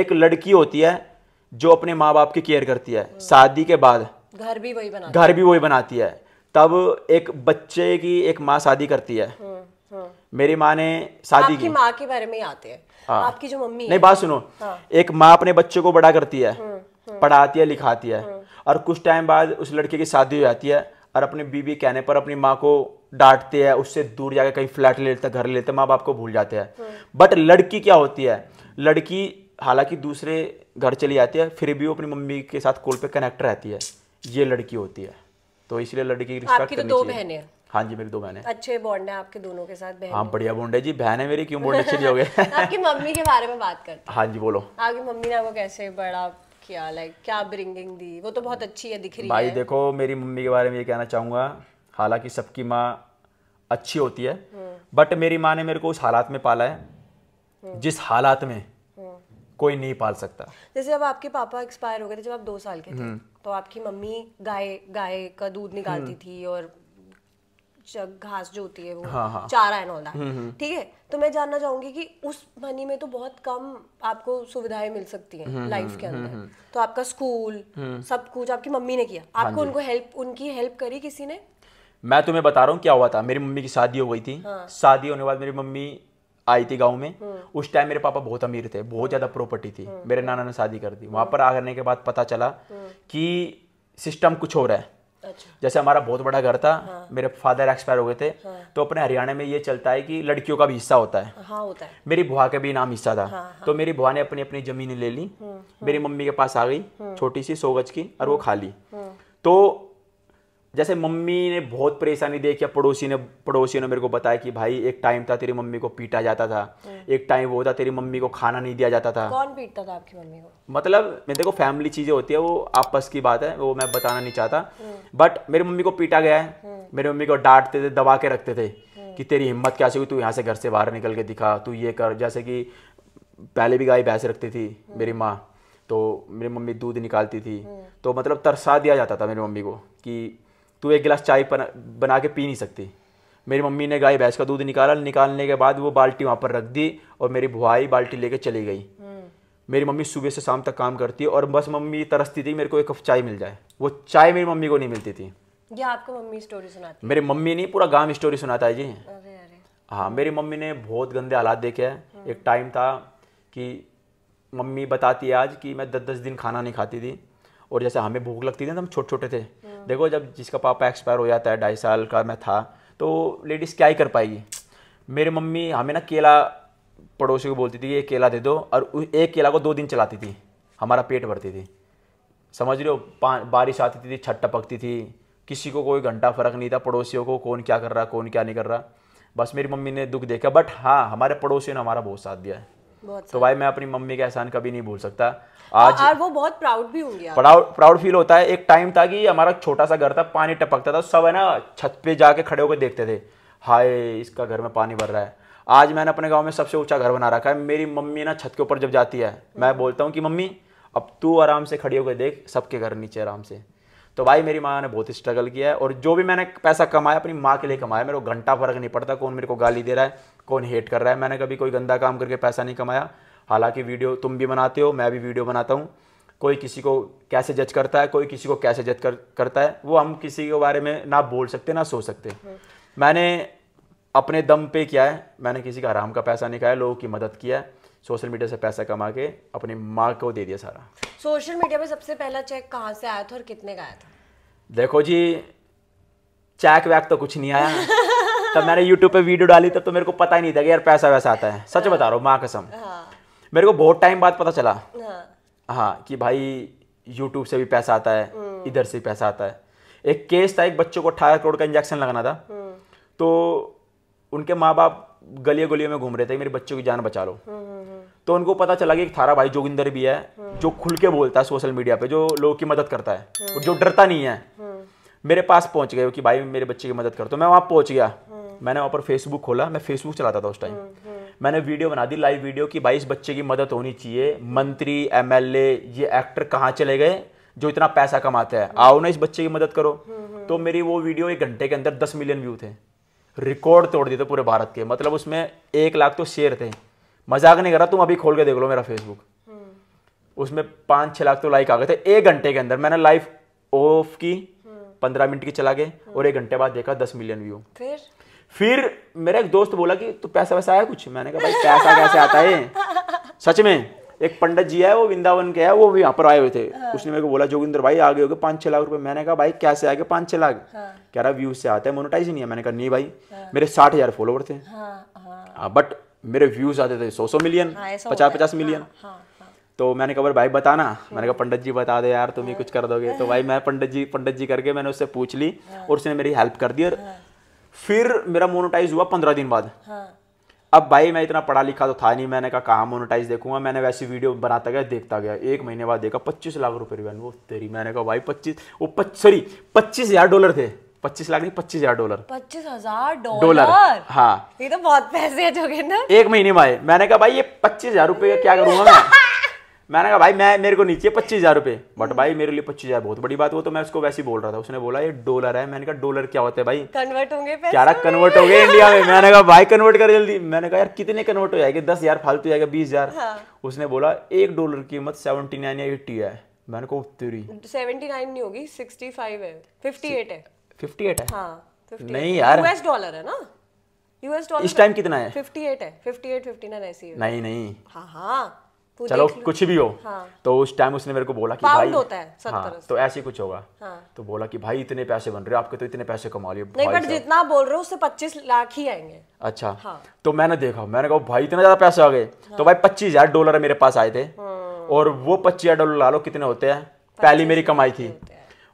एक लड़की होती है जो अपने माँ बाप की केयर करती है हम्म। शादी के बाद घर भी वही बनाती घर भी वही बनाती है तब एक बच्चे की एक माँ शादी करती है हम्म, हम्म। मेरी माँ ने शादी की माँ के बारे में आते हैं हाँ। आपकी जो मम्मी नहीं बात सुनो हाँ। एक माँ अपने बच्चे को बड़ा करती है पढ़ाती है लिखाती है और कुछ टाइम बाद उस लड़के की शादी हो जाती है और अपनी बीवी कहने पर अपनी माँ को डांटते हैं उससे दूर जाकर कहीं फ्लैट ले लेते घर ले लेते माँ बाप को भूल जाते हैं बट हम्म। लड़की क्या होती है लड़की हालांकि दूसरे घर चली जाती है फिर भी वो अपनी मम्मी के साथ कॉल पे कनेक्ट रहती है ये लड़की होती है तो इसलिए लड़की की आपकी तो दो बहनें हाँ जी मेरी दो बहन है अच्छे बॉन्ड है आपके दोनों के साथ बहन हाँ बढ़िया बॉन्ड है जी बहन है मेरी क्यों बॉन्ड अच्छे हो गए आपकी मम्मी के बारे में बात करते हैं हाँ जी बोलो आपकी मम्मी ने आपको कैसे बड़ा किया लाइक क्या ब्रिंगिंग दी वो तो बहुत अच्छी है दिख रही भाई है भाई देखो मेरी मम्मी के बारे में ये कहना चाहूंगा हालांकि सबकी माँ अच्छी होती है बट हम्म। मेरी माँ ने मेरे को उस हालात में पाला है हम्म। जिस हालात में हम्म। कोई नहीं पाल सकता जैसे अब आपके पापा एक्सपायर हो गए थे जब आप दो साल के थे तो आपकी मम्मी गाय गाय का दूध निकालती थी और घास जो होती है वो हाँ, हाँ. चारा एंड ऑल दैट ठीक है तो मैं जानना चाहूंगी कि उस मनी में तो बहुत कम आपको सुविधाएं मिल सकती हैं लाइफ हम्म, के हम्म, अंदर हम्म, तो आपका स्कूल सब कुछ आपकी मम्मी ने किया हाँ आपको उनको हेल्प उनकी हेल्प करी किसी ने मैं तुम्हें बता रहा हूँ क्या हुआ था मेरी मम्मी की शादी हो गई थी हाँ. शादी होने के बाद मेरी मम्मी आई थी गांव में उस टाइम मेरे पापा बहुत अमीर थे बहुत ज़्यादा प्रॉपर्टी थी मेरे नाना ने शादी कर दी वहां पर आ करने के बाद पता चला कि सिस्टम कुछ हो रहा है अच्छा। जैसे हमारा बहुत बड़ा घर था हाँ। मेरे फादर एक्सपायर हो गए थे हाँ। तो अपने हरियाणा में ये चलता है कि लड़कियों का भी हिस्सा होता है हाँ होता है मेरी बुआ का भी नाम हिस्सा था हाँ, हाँ। तो मेरी बुआ ने अपनी अपनी जमीन ले ली हम्म, मेरी मम्मी के पास आ गई हम्म। छोटी सी सौ गज की और वो हम्म, खा ली तो जैसे मम्मी ने बहुत परेशानी देखी पड़ोसी ने पड़ोसियों ने मेरे को बताया कि भाई एक टाइम था तेरी मम्मी को पीटा जाता था हम्म। एक टाइम वो था तेरी मम्मी को खाना नहीं दिया जाता था कौन पीटता था आपकी मम्मी को मतलब मैं देखो फैमिली चीज़ें होती है वो आपस की बात है वो मैं बताना नहीं चाहता बट हम्म। मेरी मम्मी को पीटा गया है हम्म। मेरी मम्मी को डांटते थे दबा के रखते थे कि तेरी हिम्मत कैसे हुई तू यहाँ से घर से बाहर निकल के दिखा तू ये कर जैसे कि पहले भी गाय भैंस रखती थी मेरी माँ तो मेरी मम्मी दूध निकालती थी तो मतलब तरसा दिया जाता था मेरी मम्मी को कि तू एक गिलास चाय बना के पी नहीं सकती मेरी मम्मी ने गाय भैंस का दूध निकाला निकालने के बाद वो बाल्टी वहाँ पर रख दी और मेरी भुआई बाल्टी लेके चली गई हम्म। मेरी मम्मी सुबह से शाम तक काम करती है और बस मम्मी तरसती थी मेरे को एक कप चाय मिल जाए वो चाय मेरी मम्मी को नहीं मिलती थी ये आपको मम्मी स्टोरी सुनाती मेरी मम्मी नहीं पूरा गांव स्टोरी सुनाता है जी हाँ मेरी मम्मी ने बहुत गंदे हालात देखे हैं हम्म। एक टाइम था कि मम्मी बताती है आज कि मैं दस दस दिन खाना नहीं खाती थी और जैसे हमें भूख लगती थी ना हम छोटे छोटे थे देखो जब जिसका पापा एक्सपायर हो जाता है ढाई साल का मैं था तो लेडीज़ क्या ही कर पाएगी मेरी मम्मी हमें ना केला पड़ोसी को बोलती थी ये केला दे दो और एक केला को दो दिन चलाती थी हमारा पेट भरती थी समझ रहे हो बारिश आती थी छत टपकती थी किसी को कोई घंटा फ़र्क नहीं था पड़ोसियों को कौन क्या कर रहा कौन क्या नहीं कर रहा बस मेरी मम्मी ने दुख देखा बट हाँ हमारे पड़ोसियों ने हमारा बहुत साथ दिया है तो भाई मैं अपनी मम्मी का एहसान कभी नहीं भूल सकता आज और वो बहुत प्राउड भी होंगे प्राउड प्राउड फील होता है एक टाइम था कि हमारा छोटा सा घर था पानी टपकता था सब है ना छत पे जाके खड़े होकर देखते थे हाय इसका घर में पानी भर रहा है आज मैंने अपने गांव में सबसे ऊंचा घर बना रखा है मेरी मम्मी ना छत के ऊपर जब जाती है मैं बोलता हूँ कि मम्मी अब तू आराम से खड़ी होकर देख सबके घर नीचे आराम से तो भाई मेरी माँ ने बहुत स्ट्रगल किया है और जो भी मैंने पैसा कमाया अपनी माँ के लिए कमाया मेरे को घंटा फर्क नहीं पड़ता कौन मेरे को गाली दे रहा है कौन हेट कर रहा है मैंने कभी कोई गंदा काम करके पैसा नहीं कमाया हालांकि वीडियो तुम भी बनाते हो मैं भी वीडियो बनाता हूँ कोई किसी को कैसे जज करता है कोई किसी को कैसे जज कर, करता है वो हम किसी के बारे में ना बोल सकते ना सोच सकते हम्म। मैंने अपने दम पे किया है मैंने किसी का आराम का पैसा नहीं खाया लोगों की मदद किया है सोशल मीडिया से पैसा कमा के अपनी माँ को दे दिया सारा सोशल मीडिया पे सबसे पहला चेक कहाँ से आया था और कितने का आया था देखो जी चेक वैक तो कुछ नहीं आया तब मैंने यूट्यूब पे वीडियो डाली तब तो मेरे को पता ही नहीं था कि यार पैसा वैसा आता है सच हाँ। बता रहा हूँ माँ कसम हाँ। मेरे को बहुत टाइम बाद पता चला हाँ, हाँ कि भाई यूट्यूब से भी पैसा आता है हम्म। इधर से भी पैसा आता है एक केस था एक बच्चों को अठारह करोड़ का इंजेक्शन लगाना था हम्म। तो उनके माँ बाप गलियों गलियों में घूम रहे थे मेरे बच्चों की जान बचा लो हम्म, हम्म, हम्म। तो उनको पता चला कि एक थारा भाई जोगिंदर भी है जो खुल के बोलता है सोशल मीडिया पे जो लोगों की मदद करता है और जो डरता नहीं है मेरे पास पहुंच गए कि भाई मेरे बच्चे की मदद कर तो मैं वहां पहुंच गया मैंने वहां पर फेसबुक खोला मैं फेसबुक चलाता था उस टाइम मैंने वीडियो बना दी लाइव वीडियो कि भाई इस बच्चे की मदद होनी चाहिए मंत्री एम ये एक्टर कहाँ चले गए जो इतना पैसा कमाते हैं आओ ना इस बच्चे की मदद करो तो मेरी वो वीडियो एक घंटे के अंदर दस मिलियन व्यू थे रिकॉर्ड तोड़ दिए थे पूरे भारत के मतलब उसमें एक लाख तो शेयर थे मजाक नहीं कर रहा तुम अभी खोल के देख लो मेरा फेसबुक उसमें पाँच छः लाख तो लाइक आ गए थे एक घंटे के अंदर मैंने लाइव ऑफ की पंद्रह मिनट की चला गए और एक घंटे बाद देखा दस मिलियन व्यू फिर फिर मेरा एक दोस्त बोला कि तू पैसा वैसा आया कुछ मैंने कहा भाई पैसा कैसे आता है सच में एक पंडित जी है वो वृंदावन के है वो भी यहाँ पर आए हुए थे हाँ। उसने मेरे को बोला जोगिंदर भाई आगे हो गए पाँच छह लाख रुपए मैंने कहा भाई कैसे आगे पाँच छह लाख हाँ। कह रहा व्यूज से आता है मोनोटाइज नहीं है मैंने कहा नहीं भाई हाँ। मेरे साठ हज़ार फॉलोवर थे बट हाँ, मेरे व्यूज आते थे सौ सौ मिलियन पचास पचास मिलियन तो मैंने कहा भाई बताना मैंने कहा पंडित जी बता दे यार तुम ही कुछ कर दोगे तो भाई मैं पंडित जी पंडित जी करके मैंने उससे पूछ ली और उसने मेरी हेल्प कर दी और फिर मेरा मोनोटाइज हुआ पंद्रह दिन बाद अब भाई मैं इतना पढ़ा लिखा तो था नहीं मैंने कहा कहाँ मोनोटाइज देखूंगा मैंने वैसी वीडियो बनाता गया देखता गया एक महीने बाद देखा पच्चीस लाख रुपये रिवेन्यू वो तेरी मैंने कहा भाई पच्चीस वो पच, सॉरी पच्चीस हजार डॉलर थे पच्चीस लाख नहीं पच्चीस हजार डॉलर पच्चीस हजार डॉलर हाँ ये तो बहुत पैसे है जोगे ना एक महीने में आए मैंने कहा भाई ये पच्चीस हजार रुपये क्या करूंगा मैं मैंने कहा भाई मैं मेरे को नहीं चाहिए पच्चीस हज़ार रुपये बट भाई मेरे लिए पच्चीस हज़ार बहुत बड़ी बात वो तो मैं उसको वैसे ही बोल रहा था उसने बोला ये डॉलर है मैंने कहा डॉलर क्या होता है भाई कन्वर्ट होंगे क्या कन्वर्ट हो गए इंडिया में मैंने कहा भाई कन्वर्ट कर जल्दी मैंने कहा यार कितने कन्वर्ट हो जाएंगे दस हज़ार फालतू जाएगा बीस हज़ार हाँ। उसने बोला एक डॉलर की कीमत सेवेंटी नाइन या एट्टी है मैंने कहा तेरी सेवेंटी नाइन नहीं होगी सिक्सटी फाइव है फिफ्टी एट है फिफ्टी एट है हाँ नहीं यार यूएस डॉलर है ना यूएस डॉलर इस टाइम कितना है फिफ्टी एट है फिफ्टी एट फिफ्टी नाइन ऐसी नहीं नहीं हाँ हाँ चलो कुछ भी हो हाँ। तो उस टाइम उसने मेरे को बोला कि भाई होता है हाँ, तो ऐसे कुछ होगा हाँ। तो बोला कि भाई इतने पैसे बन रहे हो आपके तो इतने पैसे कमा लिए नहीं बट जितना बोल रहे हो उससे पच्चीस लाख ही आएंगे अच्छा हाँ। तो मैंने देखा मैंने कहा भाई इतना ज्यादा पैसे आ गए हाँ। तो भाई पच्चीस हजार डॉलर मेरे पास आए थे हम्म। और वो पच्चीस हजार डॉलर ला लो कितने होते हैं पहली मेरी कमाई थी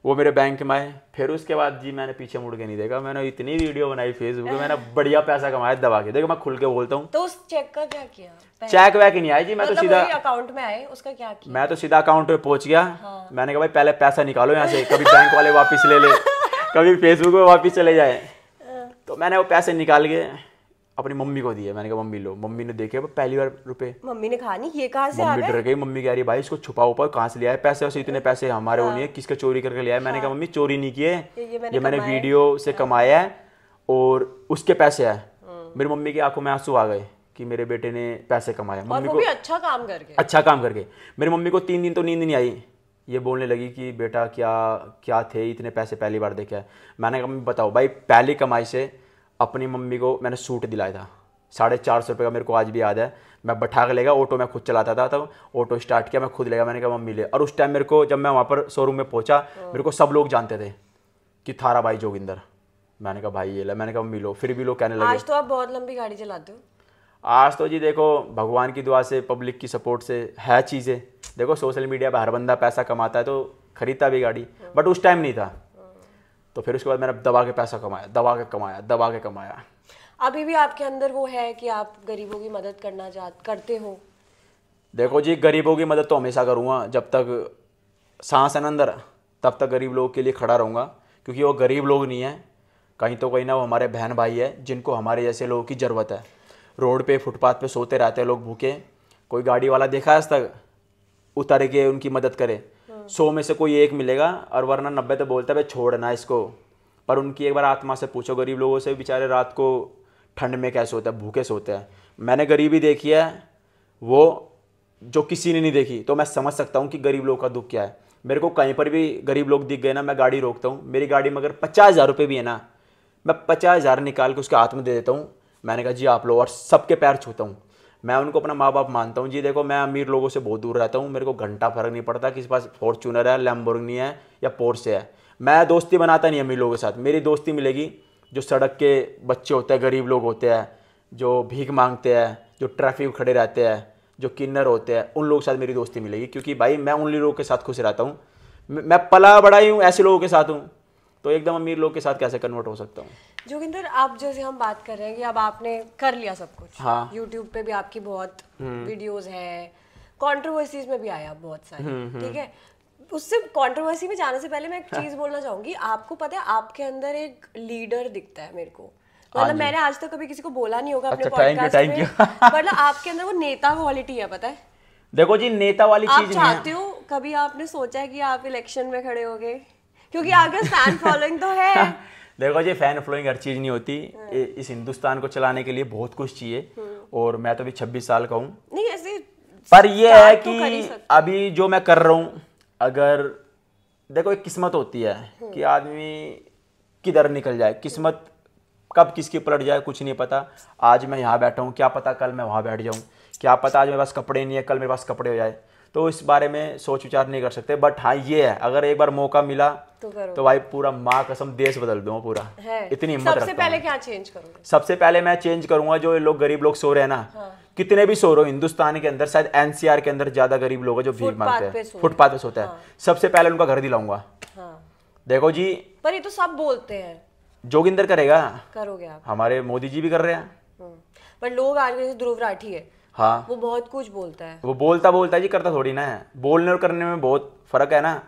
वो मेरे बैंक में आए फिर उसके बाद जी मैंने पीछे मुड़ के नहीं देखा मैंने इतनी वीडियो बनाई फेसबुक पे मैंने बढ़िया पैसा कमाया दबा के देखो मैं खुल के बोलता हूँ तो उस चेक का क्या किया चेक वैक नहीं आई जी मैं तो, मतलब सीधा अकाउंट में आए उसका क्या किया मैं तो सीधा अकाउंट पे पहुंच गया हाँ। मैंने कहा भाई पहले पैसा निकालो यहाँ से कभी बैंक वाले वापिस ले ले कभी फेसबुक में वापिस चले जाए हाँ। तो मैंने वो पैसे निकाल के अपनी मम्मी को दिया मैंने कहा मम्मी लो मम्मी ने देखे पहली बार रुपए मम्मी ने कहा नहीं ये कहा से मम्मी डर गई मम्मी कह रही भाई इसको छुपा ऊपर कहाँ से लिया है पैसे वैसे इतने पैसे हमारे वो हाँ। नहीं है किसके चोरी करके लिया है मैंने कहा हाँ। मम्मी चोरी नहीं किए ये मैंने, वीडियो से हाँ। कमाया है और उसके पैसे है हम्म। मेरी मम्मी की आंखों में आंसू आ गए कि मेरे बेटे ने पैसे कमाए मम्मी को अच्छा काम करके अच्छा काम करके मेरी मम्मी को तीन दिन तो नींद नहीं आई ये बोलने लगी कि बेटा क्या क्या थे इतने पैसे पहली बार देखे मैंने कहा बताओ भाई पहली कमाई से अपनी मम्मी को मैंने सूट दिलाया था साढ़े चार सौ रुपये का मेरे को आज भी याद है मैं बैठा के लेगा ऑटो मैं खुद चलाता था तब ऑटो स्टार्ट किया मैं खुद लेगा मैंने कहा मम्मी ले और उस टाइम मेरे को जब मैं वहाँ पर शोरूम में पहुँचा मेरे को सब लोग जानते थे कि थारा भाई जोगिंदर मैंने कहा भाई ये ले मैंने कहा मम्मी लो फिर भी लोग कहने लगे आज तो आप बहुत लंबी गाड़ी चलाते हो आज तो जी देखो भगवान की दुआ से पब्लिक की सपोर्ट से है चीज़ें देखो सोशल मीडिया पर हर बंदा पैसा कमाता है तो खरीदता भी गाड़ी बट उस टाइम नहीं था तो फिर उसके बाद मैंने दबा के पैसा कमाया दबा के कमाया दबा के कमाया अभी भी आपके अंदर वो है कि आप गरीबों की मदद करना चाह करते हो देखो जी गरीबों की मदद तो हमेशा करूँगा जब तक सांस है अंदर तब तक गरीब लोगों के लिए खड़ा रहूँगा क्योंकि वो गरीब लोग नहीं हैं कहीं तो कहीं ना वो हमारे बहन भाई है जिनको हमारे जैसे लोगों की ज़रूरत है रोड पे फुटपाथ पे सोते रहते हैं लोग भूखे कोई गाड़ी वाला देखा है आज तक उतर के उनकी मदद करे सौ में से कोई एक मिलेगा और वरना नब्बे तो बोलता है भाई छोड़ना इसको पर उनकी एक बार आत्मा से पूछो गरीब लोगों से बेचारे रात को ठंड में कैसे होता है भूखे सोते हैं मैंने गरीबी देखी है वो जो किसी ने नहीं देखी तो मैं समझ सकता हूँ कि गरीब लोगों का दुख क्या है मेरे को कहीं पर भी गरीब लोग दिख गए ना मैं गाड़ी रोकता हूँ मेरी गाड़ी में अगर पचास हज़ार रुपये भी है ना मैं पचास हज़ार निकाल के उसके हाथ में दे देता हूँ मैंने कहा जी आप लोग और सबके पैर छूता हूँ मैं उनको अपना माँ बाप मानता हूँ जी देखो मैं अमीर लोगों से बहुत दूर रहता हूँ मेरे को घंटा फर्क नहीं पड़ता किसी पास फॉर्चूनर है लैम्बोर्गनी है या पोर्स है मैं दोस्ती बनाता नहीं अमीर लोगों के साथ मेरी दोस्ती मिलेगी जो सड़क के बच्चे होते हैं गरीब लोग होते हैं जो भीख मांगते हैं जो ट्रैफिक खड़े रहते हैं जो किन्नर होते हैं उन लोगों के साथ मेरी दोस्ती मिलेगी क्योंकि भाई मैं उन लोगों के साथ खुश रहता हूँ मैं पला बड़ा ही हूँ ऐसे लोगों के साथ हूँ तो एकदम अमीर लोग के साथ कैसे कन्वर्ट हो सकता हूँ जोगिंदर आप जैसे हम बात कर रहे हैं कि अब आपने कर लिया सब कुछ हाँ यूट्यूब पे भी आपकी बहुत वीडियोस है कॉन्ट्रोवर्सी में भी आया बहुत सारे हम्म, हम्म। ठीक है उससे कॉन्ट्रोवर्सी में जाने से पहले मैं एक हाँ। चीज बोलना चाहूंगी आपको पता है आपके अंदर एक लीडर दिखता है मेरे को हाँ मतलब मैंने आज तक कभी किसी को बोला नहीं होगा अपने पॉडकास्ट अच्छा, में मतलब आपके अंदर वो नेता क्वालिटी है पता है देखो जी नेता वाली चीज चाहते हो कभी आपने सोचा है कि आप इलेक्शन में खड़े हो गए क्योंकि हम्म। आगे फैन फॉलोइंग तो है हाँ। देखो जी फैन फ्लोइंग हर चीज़ नहीं होती हाँ। इस हिंदुस्तान को चलाने के लिए बहुत कुछ चाहिए हाँ। और मैं तो अभी छब्बीस साल का हूँ पर यह है तो कि अभी जो मैं कर रहा हूँ अगर देखो एक किस्मत होती है हाँ। कि आदमी किधर निकल जाए किस्मत कब किसकी पलट जाए कुछ नहीं पता आज मैं यहाँ बैठा हूँ क्या पता कल मैं वहाँ बैठ जाऊँ क्या पता आज मेरे पास कपड़े नहीं है कल मेरे पास कपड़े हो जाए तो इस बारे में सोच विचार नहीं कर सकते बट हाँ ये है अगर एक बार मौका मिला तो, तो भाई पूरा माँ कसम देश बदल दूँ पूरा इतनी हिम्मत रखता पहले क्या चेंज करूंगा सबसे पहले मैं चेंज करूंगा जो लोग गरीब लोग सो रहे हैं ना हाँ। कितने भी सो रहे हो हिंदुस्तान के अंदर शायद एनसीआर के अंदर ज्यादा गरीब लोग हैं जो भीख मांगते हैं फुटपाथ पे सोते हैं हाँ। सबसे पहले उनका घर दिलाऊंगा हाँ। देखो जी पर ये तो सब बोलते हैं जोगिंदर करेगा करोगे आप हमारे मोदी जी भी कर रहे हैं हम्म। पर लोग आज ध्रुव राठी है हाँ वो बहुत कुछ बोलता है वो बोलता बोलता जी करता थोड़ी ना है बोलने और करने में बहुत फ़र्क है ना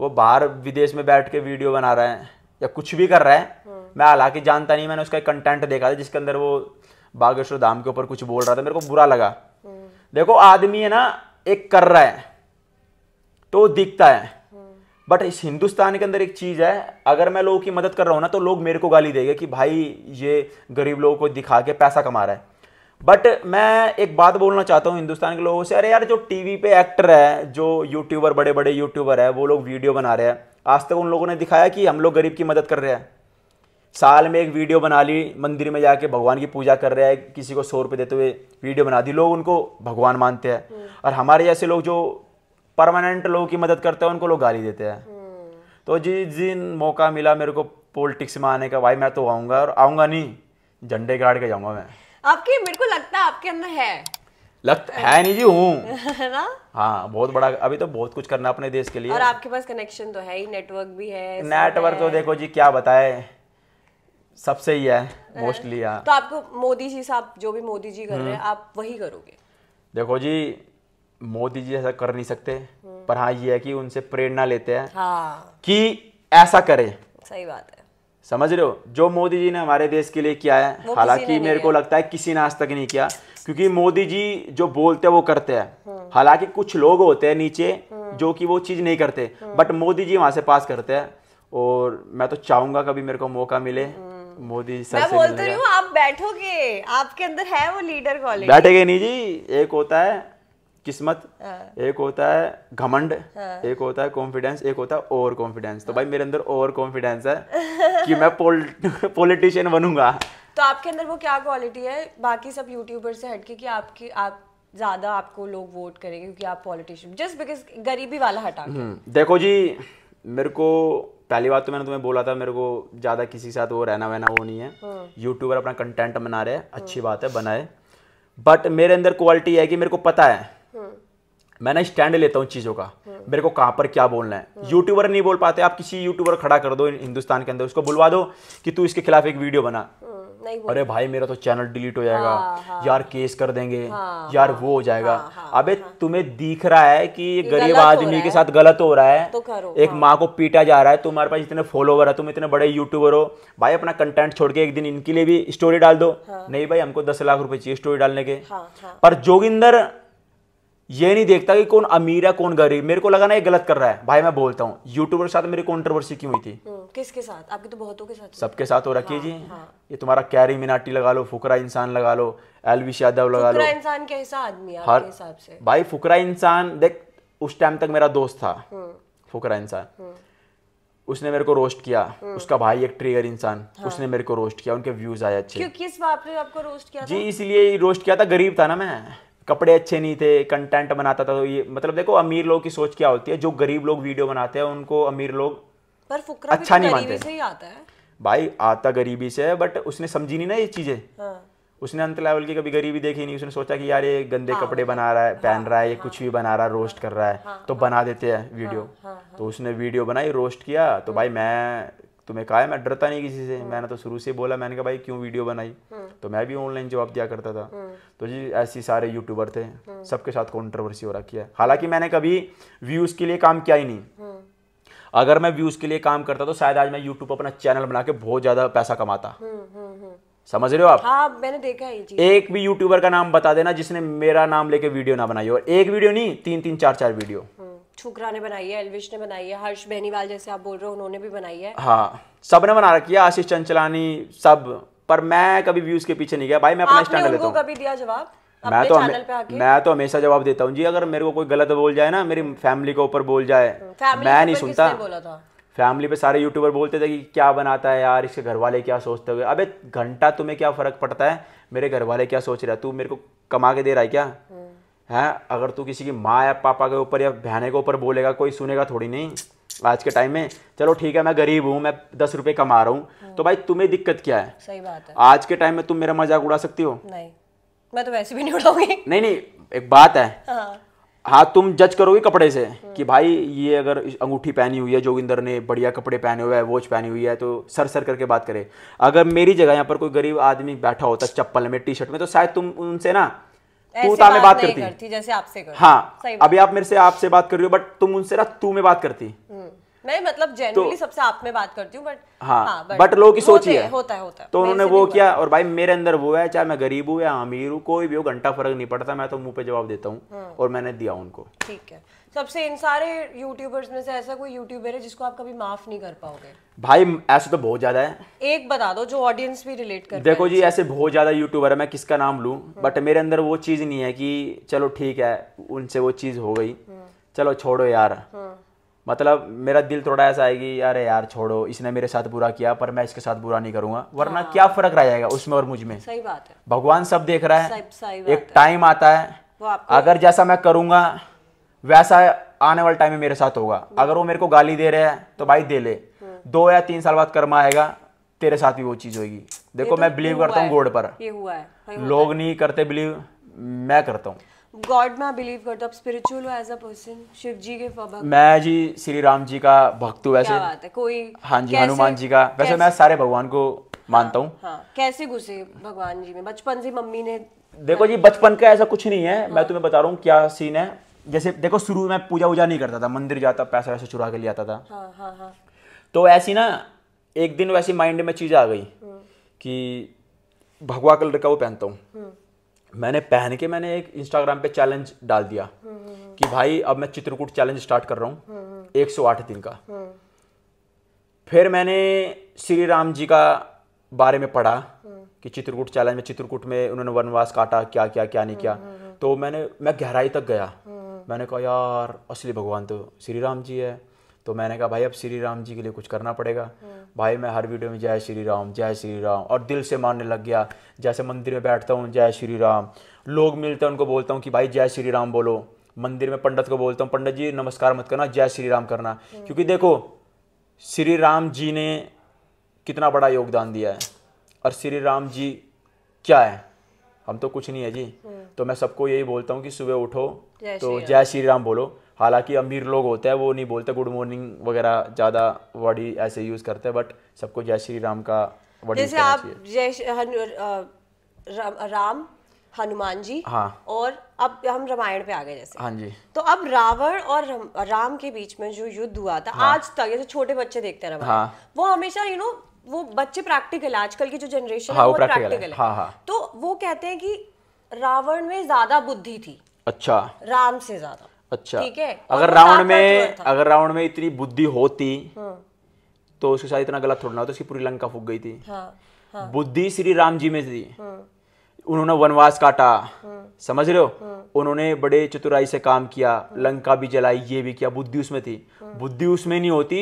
वो बाहर विदेश में बैठ के वीडियो बना रहा है या कुछ भी कर रहा है हाँ। मैं हालांकि जानता नहीं मैंने उसका एक कंटेंट देखा था जिसके अंदर वो बागेश्वर धाम के ऊपर कुछ बोल रहा था मेरे को बुरा लगा हाँ। देखो आदमी है ना एक कर रहा है तो वो दिखता है बट हाँ। इस हिंदुस्तान के अंदर एक चीज़ है अगर मैं लोगों की मदद कर रहा हूँ ना तो लोग मेरे को गाली देंगे कि भाई ये गरीब लोगों को दिखा के पैसा कमा रहा है बट मैं एक बात बोलना चाहता हूँ हिंदुस्तान के लोगों से अरे यार जो टीवी पे एक्टर है जो यूट्यूबर बड़े बड़े यूट्यूबर है वो लोग वीडियो बना रहे हैं आज तक उन लोगों ने दिखाया कि हम लोग गरीब की मदद कर रहे हैं साल में एक वीडियो बना ली मंदिर में जाके भगवान की पूजा कर रहे हैं किसी को सौ रुपये देते हुए वीडियो बना दी लोग उनको भगवान मानते हैं हम्म। और हमारे जैसे लोग जो परमानेंट लोगों की मदद करते हैं उनको लोग गाली देते हैं हम्म। तो जिस दिन मौका मिला मेरे को पॉलिटिक्स में आने का भाई मैं तो आऊँगा और आऊँगा नहीं झंडे गाड़ के जाऊँगा मैं आपके मेरे को लगता है आपके अंदर है लगता है नहीं जी हूँ हाँ बहुत बड़ा अभी तो बहुत कुछ करना अपने देश के लिए और आपके पास कनेक्शन तो है ही नेटवर्क भी है नेटवर्क तो देखो जी क्या बताए सबसे ही है मोस्टली हाँ। हाँ। तो आपको मोदी जी साहब जो भी मोदी जी कर रहे हैं हम्म। आप वही करोगे देखो जी मोदी जी ऐसा कर नहीं सकते हम्म। पर हाँ ये है कि उनसे प्रेरणा लेते हैं हाँ। कि ऐसा करें सही बात है समझ रहे हो जो मोदी जी ने हमारे देश के लिए किया है हालांकि मेरे को लगता है किसी ने आज तक नहीं किया क्योंकि मोदी जी जो बोलते हैं वो करते हैं हम्म। हालांकि कुछ लोग होते हैं नीचे हम्म। जो कि वो चीज़ नहीं करते हम्म। बट मोदी जी वहाँ से पास करते हैं और मैं तो चाहूंगा कभी मेरे को मौका मिले मोदी सर मैं बोलती हूँ आप बैठोगे आपके अंदर है वो लीडर कॉलेज बैठेगे नहीं जी एक होता है किस्मत हाँ। एक होता है घमंड हाँ। एक होता है कॉन्फिडेंस एक होता है ओवर कॉन्फिडेंस तो भाई हाँ। मेरे अंदर ओवर कॉन्फिडेंस है कि मैं पोल पॉलिटिशियन बनूंगा तो आपके अंदर वो क्या क्वालिटी है बाकी सब यूट्यूबर से हटके कि आपकी आप ज़्यादा आपको लोग वोट करेंगे क्योंकि आप पॉलिटिशियन जस्ट बिकॉज गरीबी वाला हटा हम्म, देखो जी मेरे को पहली बात तो मैंने तुम्हें बोला था मेरे को ज़्यादा किसी के साथ वो रहना वहना वो नहीं है यूट्यूबर अपना कंटेंट बना रहे हैं अच्छी बात है बनाए बट मेरे अंदर क्वालिटी है कि मेरे को पता है मैं ना स्टैंड लेता हूँ चीज़ों का मेरे को कहाँ पर क्या बोलना है यूट्यूबर नहीं बोल पाते आप किसी यूट्यूबर खड़ा कर दो हिंदुस्तान के अंदर उसको बुलवा दो कि तू इसके खिलाफ एक वीडियो बना अरे भाई मेरा तो चैनल डिलीट हो जाएगा हाँ, हाँ, यार केस कर देंगे हाँ, हाँ, यार वो हो जाएगा हाँ, हाँ, अबे तुम्हें दिख रहा है कि ये गरीब आदमी के साथ गलत हो रहा है तो एक माँ को पीटा जा रहा है तुम्हारे पास इतने फॉलोवर है तुम इतने बड़े यूट्यूबर हो भाई अपना कंटेंट छोड़ के एक दिन इनके लिए भी स्टोरी डाल दो नहीं भाई हमको दस लाख रुपए चाहिए स्टोरी डालने के पर जोगिंदर ये नहीं देखता कि कौन अमीर है कौन गरीब मेरे को लगा ना ये गलत कर रहा है भाई मैं बोलता हूँ यूट्यूबर के साथ मेरी कॉन्ट्रोवर्सी क्यों हुई थी हम्म, किसके साथ आपके तो बहुतों के साथ सबके साथ हो रखी हाँ, जी हाँ। ये तुम्हारा कैरी मिनाटी लगा लो फुकरा इंसान लगा लो एलविश यादव लगा लो इंसान कैसा आदमी है हर हिसाब से भाई फुकरा इंसान देख उस टाइम तक मेरा दोस्त था हम्म। फुकरा इंसान हम्म। उसने मेरे को रोस्ट किया उसका भाई एक ट्रिगर इंसान हाँ। उसने मेरे को रोस्ट किया उनके व्यूज आए अच्छे क्यों किस बात पे आपको रोस्ट किया जी इसलिए रोस्ट किया था गरीब था ना मैं कपड़े अच्छे नहीं थे कंटेंट बनाता था तो ये मतलब देखो अमीर लोग की सोच क्या होती है जो गरीब लोग वीडियो बनाते हैं उनको अमीर लोग पर फुकरा अच्छा तो नहीं मानते से ही आता है भाई आता गरीबी से है बट उसने समझी नहीं ना ये चीजें हाँ। उसने अंत लेवल की कभी गरीबी देखी नहीं उसने सोचा कि यार ये गंदे हाँ, कपड़े बना तो- रहा है हाँ, पहन हाँ, रहा है ये हाँ। कुछ भी बना रहा है रोस्ट कर रहा है तो बना देते हैं वीडियो तो उसने वीडियो बनाई रोस्ट किया तो भाई मैं तो मैं कहा मैं डरता नहीं किसी से हम्म। मैंने तो शुरू से बोला मैंने कहा भाई क्यों वीडियो बनाई हम्म। तो मैं भी ऑनलाइन जवाब दिया करता था हम्म। तो जी ऐसे सारे यूट्यूबर थे सबके साथ कॉन्ट्रोवर्सी हो रखी है हालांकि मैंने कभी व्यूज़ के लिए काम किया ही नहीं अगर मैं व्यूज़ के लिए काम करता तो शायद आज मैं यूट्यूब अपना चैनल बना के बहुत ज़्यादा पैसा कमाता समझ रहे हो आप हाँ, मैंने देखा है ये एक भी यूट्यूबर का नाम बता देना जिसने मेरा नाम लेके वीडियो ना बनाई और एक वीडियो नहीं तीन तीन चार चार वीडियो छुकरा ने बनाई है एलविश ने बनाई है हर्ष बेनीवाल जैसे आप बोल रहे हो उन्होंने भी बनाई है हाँ सब ने बना रखी है आशीष चंचलानी सब पर मैं कभी व्यूज के पीछे नहीं गया भाई मैं अपना स्टैंड लेता हूँ कभी दिया जवाब मैं तो मैं तो हमेशा जवाब देता हूँ जी अगर मेरे को कोई गलत बोल जाए ना मेरी फैमिली के ऊपर बोल जाए हम्म, मैं नहीं सुनता फैमिली पे सारे यूट्यूबर बोलते थे कि क्या बनाता है यार इसके घर वाले क्या सोचते हुए अबे घंटा तुम्हें क्या फर्क पड़ता है मेरे घर वाले क्या सोच रहा है तू मेरे को कमा के दे रहा है क्या हम्म। है अगर तू किसी की माँ या पापा के ऊपर या बहने के ऊपर बोलेगा कोई सुनेगा थोड़ी नहीं आज के टाइम में चलो ठीक है मैं गरीब हूँ मैं दस रुपये कमा रहा हूँ हाँ। तो भाई तुम्हें दिक्कत क्या है सही बात है आज के टाइम में तुम मेरा मजाक उड़ा सकती हो नहीं मैं तो वैसे भी नहीं उड़ाऊंगी नहीं नहीं एक बात है हाँ, हाँ तुम जज करोगे कपड़े से हाँ। कि भाई ये अगर अंगूठी पहनी हुई है जोगिंदर ने बढ़िया कपड़े पहने हुए हैं वॉच पहनी हुई है तो सर सर करके बात करे अगर मेरी जगह यहाँ पर कोई गरीब आदमी बैठा होता चप्पल में टी शर्ट में तो शायद तुम उनसे ना तू ता बात करती करती जैसे आपसे हाँ अभी आप मेरे से आपसे बात कर रही हो बट तुम उनसे ना तू में बात करती नहीं हम्म, मतलब जनरली तो सबसे आप में बात करती हूँ बट हाँ बट हाँ, लोगों की सोच ही है होता है होता है तो उन्होंने वो किया और भाई मेरे अंदर वो है चाहे मैं गरीब हूँ या अमीर हूँ कोई भी हो घंटा फर्क नहीं पड़ता मैं तो मुंह पे जवाब देता हूँ हम्म। और मैंने दिया उनको ठीक है सबसे इन सारे यूट्यूबर्स में से ऐसा कोई यूट्यूबर है जिसको आप कभी माफ नहीं कर पाओगे भाई ऐसे तो बहुत ज्यादा है एक बता दो जो ऑडियंस भी रिलेट कर देखो जी ऐसे बहुत ज्यादा यूट्यूबर है मैं किसका नाम लू बट मेरे अंदर वो चीज नहीं है कि चलो ठीक है उनसे वो चीज हो गई चलो छोड़ो यार मतलब मेरा दिल थोड़ा ऐसा है कि यार यार छोड़ो इसने मेरे साथ बुरा किया पर मैं इसके साथ बुरा नहीं करूंगा वरना हाँ। क्या फर्क रह जाएगा उसमें और मुझ में सही बात है भगवान सब देख रहा है सही, बात एक टाइम आता है वो अगर जैसा मैं करूंगा वैसा आने वाले टाइम में मेरे साथ होगा हम्म। अगर वो मेरे को गाली दे रहे है तो भाई दे ले हम्म। दो या तीन साल बाद कर्म आएगा तेरे साथ भी वो चीज़ होगी देखो तो मैं बिलीव करता हूँ गोड पर ये हुआ है लोग नहीं करते बिलीव मैं करता हूँ गॉड में बिलीव करता हूँ spiritual as a person Shiv ji के भक्त मैं जी श्री राम जी का भक्त हूँ वैसे बात है कोई हाँ जी हनुमान जी का वैसे मैं सारे भगवान को मानता हूँ हाँ, हाँ, कैसे घुसे भगवान जी में बचपन से मम्मी ने देखो जी बचपन का ऐसा कुछ नहीं है मैं हाँ। तुम्हें बता रहा हूँ क्या सीन है जैसे देखो शुरू में पूजा वूजा नहीं करता था मंदिर जाता पैसा वैसा चुरा के ले आता था हाँ, हाँ, हाँ। तो ऐसी ना एक दिन वैसी माइंड में चीज़ आ गई कि भगवा कलर का वो पहनता हूँ मैंने पहन के मैंने एक इंस्टाग्राम पे चैलेंज डाल दिया कि भाई अब मैं चित्रकूट चैलेंज स्टार्ट कर रहा हूँ एक सौ आठ दिन का फिर मैंने श्री राम जी का बारे में पढ़ा कि चित्रकूट चैलेंज में चित्रकूट में उन्होंने वनवास काटा क्या क्या क्या नहीं किया तो मैंने मैं गहराई तक गया मैंने कहा यार असली भगवान तो श्री राम जी है तो मैंने कहा भाई अब श्री राम जी के लिए कुछ करना पड़ेगा हम्म। भाई मैं हर वीडियो में जय श्री राम जय श्री राम और दिल से मानने लग गया जैसे मंदिर में बैठता हूँ जय श्री राम लोग मिलते हैं उनको बोलता हूँ कि भाई जय श्री राम बोलो मंदिर में पंडित को बोलता हूँ पंडित जी नमस्कार मत करना जय श्री राम करना हम्म। क्योंकि देखो श्री राम जी ने कितना बड़ा योगदान दिया है और श्री राम जी क्या है हम तो कुछ नहीं है जी हम्म। तो मैं सबको यही बोलता हूँ कि सुबह उठो तो जय श्री राम बोलो हालांकि अमीर लोग होते हैं वो नहीं बोलते गुड मॉर्निंग वगैरह ज़्यादा वर्ड ऐसे यूज़ करते हैं बट सबको जय श्री राम का वर्ड जैसे आप जय राम हनुमान जी हाँ और अब हम रामायण पे आ गए जैसे हाँ जी तो अब रावण और राम के बीच में जो युद्ध हुआ था हाँ, आज तक जैसे छोटे बच्चे देखते हैं हाँ, वो हमेशा यू नो वो बच्चे प्रैक्टिकल आजकल की जो जनरेशन हाँ, है वो प्रैक्टिकल है है। हाँ, हाँ. तो वो कहते हैं कि रावण में ज्यादा बुद्धि थी अच्छा राम से ज्यादा अच्छा ठीक है अगर रावण में अगर रावण में इतनी बुद्धि होती हाँ। तो उसके साथ इतना गलत थोड़ा ना तो उसकी पूरी लंका फूक गई थी हाँ, हाँ। बुद्धि श्री राम जी में थी उन्होंने वनवास काटा समझ रहे हो उन्होंने बड़े चतुराई से काम किया लंका भी जलाई ये भी किया बुद्धि उसमें थी बुद्धि उसमें नहीं होती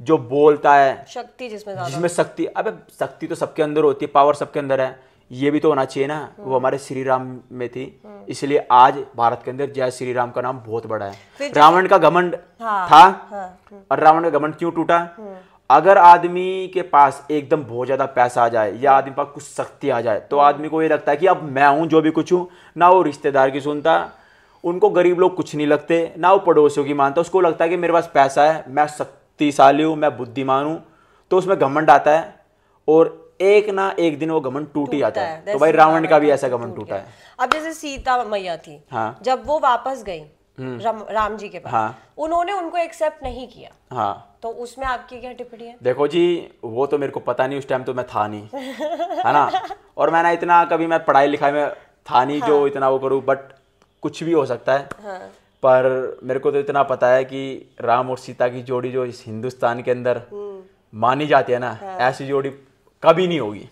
जो बोलता है शक्ति जिसमें जिसमें शक्ति अबे शक्ति तो सबके अंदर होती है पावर सबके अंदर है ये भी तो होना चाहिए ना वो हम्म। हमारे श्री राम में थी हम्म। इसलिए आज भारत के अंदर जय श्री राम का नाम बहुत बड़ा है रावण का घमंड हाँ, था हाँ, हम्म। और रावण का घमंड क्यों टूटा अगर आदमी के पास एकदम बहुत ज्यादा पैसा आ जाए या आदमी पास कुछ शक्ति आ जाए तो आदमी को ये लगता है कि अब मैं हूं जो भी कुछ हूं ना वो रिश्तेदार की सुनता उनको गरीब लोग कुछ नहीं लगते ना वो पड़ोसियों की मानता उसको लगता है कि मेरे पास पैसा है मैं शक्ति शक्तिशाली हूँ मैं बुद्धिमान हूँ तो उसमें घमंड आता है और एक ना एक दिन वो घमंड टूट ही जाता है तो भाई रावण का भी ऐसा घमंड टूटा है अब जैसे सीता मैया थी हाँ जब वो वापस गई राम, हम्म। राम जी के पास हाँ उन्होंने उनको एक्सेप्ट नहीं किया हाँ तो उसमें आपकी क्या टिप्पणी है देखो जी वो तो मेरे को पता नहीं उस टाइम तो मैं था नहीं है ना और मैं ना इतना कभी मैं पढ़ाई लिखाई में था नहीं हाँ। जो इतना वो करूँ बट कुछ भी हो सकता है हाँ। पर मेरे को तो इतना पता है कि राम और सीता की जोड़ी जो इस हिंदुस्तान के अंदर हम्म। मानी जाती है ना हाँ। ऐसी जोड़ी कभी नहीं होगी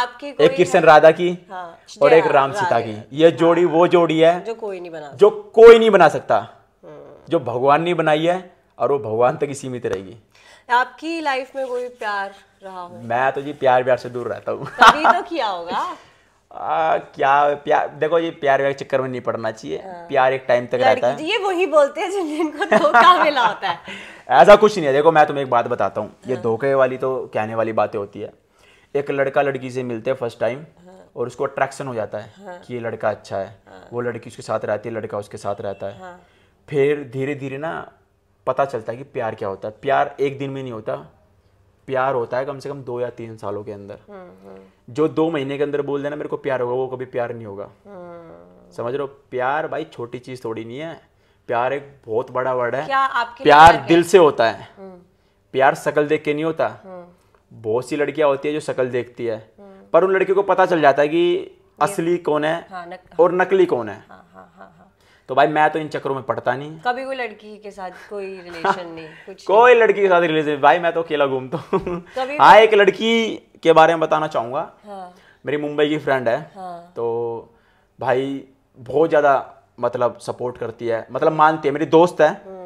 आपकी एक कृष्ण राधा की हाँ, और एक राम सीता की ये जोड़ी हाँ, वो जोड़ी है जो कोई नहीं बना जो कोई नहीं बना सकता हम्म। जो भगवान ने बनाई है और वो भगवान तक ही सीमित रहेगी आपकी लाइफ में कोई प्यार रहा मैं तो जी प्यार प्यार से दूर रहता हूँ तो किया होगा आ, क्या प्यार देखो ये प्यार व्यार चक्कर में नहीं पड़ना चाहिए हाँ। प्यार एक टाइम तक रहता है ये वही बोलते हैं जिनको धोखा मिला होता है ऐसा कुछ नहीं है देखो मैं तुम्हें एक बात बताता हूँ ये हाँ। धोखे वाली तो कहने वाली बातें होती है एक लड़का लड़की से मिलते हैं फर्स्ट टाइम हाँ। और उसको अट्रैक्शन हो जाता है हाँ। कि ये लड़का अच्छा है वो लड़की उसके साथ रहती है लड़का उसके साथ रहता है फिर धीरे धीरे ना पता चलता है कि प्यार क्या होता है प्यार एक दिन में नहीं होता प्यार होता है कम से कम दो या तीन सालों के अंदर हम्म, हम्म। जो दो महीने के अंदर बोल देना मेरे को प्यार होगा वो कभी प्यार नहीं होगा हाँ। समझ रहे हो प्यार भाई छोटी चीज थोड़ी नहीं है प्यार एक बहुत बड़ा वर्ड है क्या आपके प्यार दिल से होता है हम्म। प्यार शकल देख के नहीं होता हम्म। बहुत सी लड़कियां होती है जो शकल देखती है हम्म। पर उन लड़कियों को पता चल जाता है कि असली कौन है हाँ, हाँ। और नकली कौन है तो भाई मैं तो इन चक्रों में पड़ता नहीं कभी कोई लड़की के साथ कोई रिलेशन नहीं कुछ कोई लड़की के साथ रिलेशन भाई मैं तो अकेला घूमता हूँ हाँ एक लड़की के बारे में बताना चाहूंगा हाँ। मेरी मुंबई की फ्रेंड है हाँ। तो भाई बहुत ज़्यादा मतलब सपोर्ट करती है मतलब मानती है मेरी दोस्त है हम्म।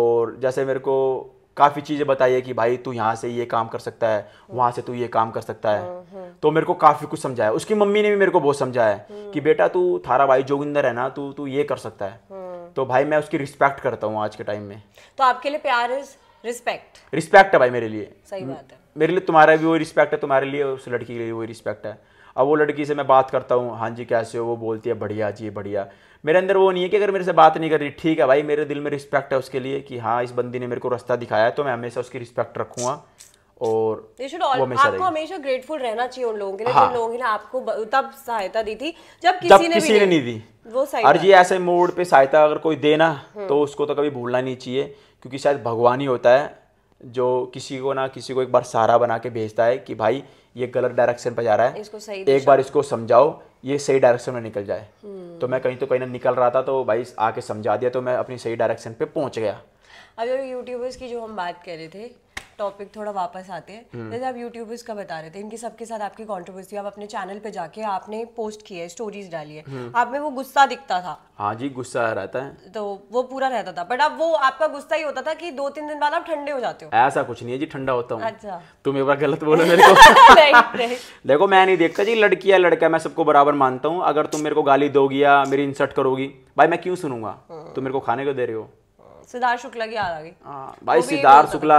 और जैसे मेरे को काफ़ी चीज़ें बताई है कि भाई तू यहाँ से ये काम कर सकता है वहां से तू ये काम कर सकता है हम्म, हम्म। तो मेरे को काफ़ी कुछ समझाया उसकी मम्मी ने भी मेरे को बहुत समझाया कि बेटा तू थारा भाई जोगिंदर है ना तू तू ये कर सकता है तो भाई मैं उसकी रिस्पेक्ट करता हूँ आज के टाइम में तो आपके लिए प्यार इज रिस्पेक्ट रिस्पेक्ट है भाई मेरे लिए सही बात है मेरे लिए तुम्हारा भी वही रिस्पेक्ट है तुम्हारे लिए उस लड़की के लिए वही रिस्पेक्ट है अब वो लड़की से मैं बात करता हूँ हाँ जी कैसे हो वो बोलती है बढ़िया जी बढ़िया मेरे अंदर वो नहीं है कि अगर मेरे से बात नहीं कर रही ठीक है भाई मेरे दिल में रिस्पेक्ट है उसके लिए कि हाँ इस बंदी ने मेरे को रास्ता दिखाया है तो मैं हमेशा उसकी रिस्पेक्ट रखूँगा और all, आपको हमेशा ग्रेटफुल रहना चाहिए उन लोगों के लिए हाँ। जिन लोगों ने आपको तब सहायता दी थी जब किसी जब ने किसी ने नहीं दी वो और ये ऐसे मोड पे सहायता अगर कोई देना हम्म। तो उसको तो कभी भूलना नहीं चाहिए क्योंकि शायद भगवान ही होता है जो किसी को ना किसी को एक बार सहारा बना के भेजता है कि भाई ये गलत डायरेक्शन पर जा रहा है इसको सही एक बार इसको समझाओ ये सही डायरेक्शन में निकल जाए हम्म। तो मैं कहीं तो कहीं ना निकल रहा था तो भाई आके समझा दिया तो मैं अपनी सही डायरेक्शन पे पहुंच गया अब यूट्यूबर्स की जो हम बात कर रहे थे टॉपिक थोड़ा वापस आते हैं हम्म। जैसे आप यूट्यूबर्स का बता रहे थे इनके सबके साथ आपकी कॉन्ट्रोवर्सी आप अपने चैनल पे जाके आपने पोस्ट किए स्टोरीज डाली है हम्म। आप में वो गुस्सा दिखता था हाँ जी गुस्सा रहता है तो वो पूरा रहता था बट अब वो आपका गुस्सा ही होता था कि दो तीन दिन बाद आप ठंडे हो जाते हो ऐसा कुछ नहीं है जी ठंडा होता हूँ अच्छा तुम एक बार गलत बोलो मेरे को देखो मैं नहीं देखता जी लड़की या लड़का मैं सबको बराबर मानता हूँ अगर तुम मेरे को गाली दोगी या मेरी इंसर्ट करोगी भाई मैं क्यों सुनूंगा हम्म। तुम मेरे को खाने को दे रहे हो सिद्धार्थ शुक्ला की याद आ गई हाँ, भाई सिद्धार्थ शुक्ला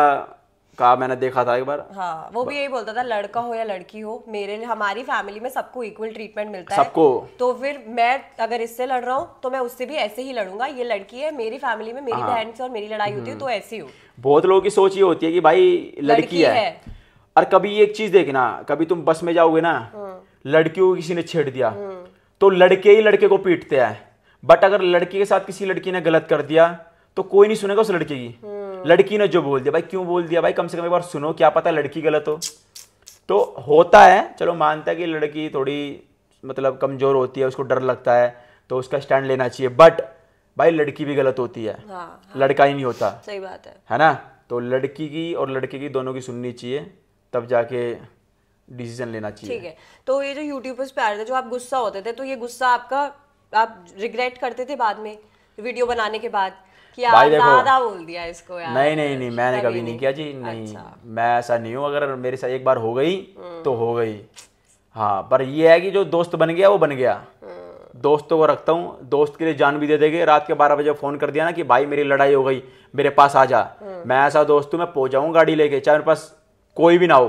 का मैंने देखा था एक बार हाँ वो भी यही बोलता था लड़का हो या लड़की हो मेरे हमारी फैमिली में सबको इक्वल ट्रीटमेंट मिलता है सबको तो फिर मैं अगर इससे लड़ रहा हूँ तो मैं उससे भी ऐसे ही लड़ूंगा ये लड़की है मेरी फैमिली में मेरी हाँ। बहन से और मेरी लड़ाई होती है तो हम्म। ऐसी हो बहुत लोगों की सोच ये होती है कि भाई लड़की है और कभी एक चीज देखना कभी तुम बस में जाओगे ना हाँ। लड़कियों को किसी ने छेड़ दिया हाँ। तो लड़के ही लड़के को पीटते हैं बट अगर लड़की के साथ किसी लड़की ने गलत कर दिया तो कोई नहीं सुनेगा उस लड़के की लड़की ने जो बोल दिया भाई क्यों बोल दिया भाई कम से कम एक बार सुनो क्या पता लड़की गलत हो तो होता है चलो मानता है कि लड़की थोड़ी मतलब कमज़ोर होती है उसको डर लगता है तो उसका स्टैंड लेना चाहिए बट भाई लड़की भी गलत होती है हाँ, हाँ। लड़का ही नहीं होता सही बात है है ना तो लड़की की और लड़के की दोनों की सुननी चाहिए तब जाके डिसीजन लेना चाहिए ठीक है तो ये जो यूट्यूबर्स पे आ रहे थे जो आप गुस्सा होते थे तो ये गुस्सा आपका आप रिग्रेट करते थे बाद में वीडियो बनाने के बाद क्या भाई देखो दादा बोल दिया इसको यार नहीं नहीं नहीं मैंने कभी नहीं, किया जी नहीं अच्छा। मैं ऐसा नहीं हूँ अगर मेरे साथ एक बार हो गई हम्म। तो हो गई हाँ पर ये है कि जो दोस्त बन गया वो बन गया हम्म। दोस्तों को रखता हूँ दोस्त के लिए जान भी दे देंगे रात के बारह बजे फ़ोन कर दिया ना कि भाई मेरी लड़ाई हो गई मेरे पास आ जा हम्म। मैं ऐसा दोस्त हूँ मैं पहुंच जाऊँ गाड़ी लेके चाहे मेरे पास कोई भी ना हो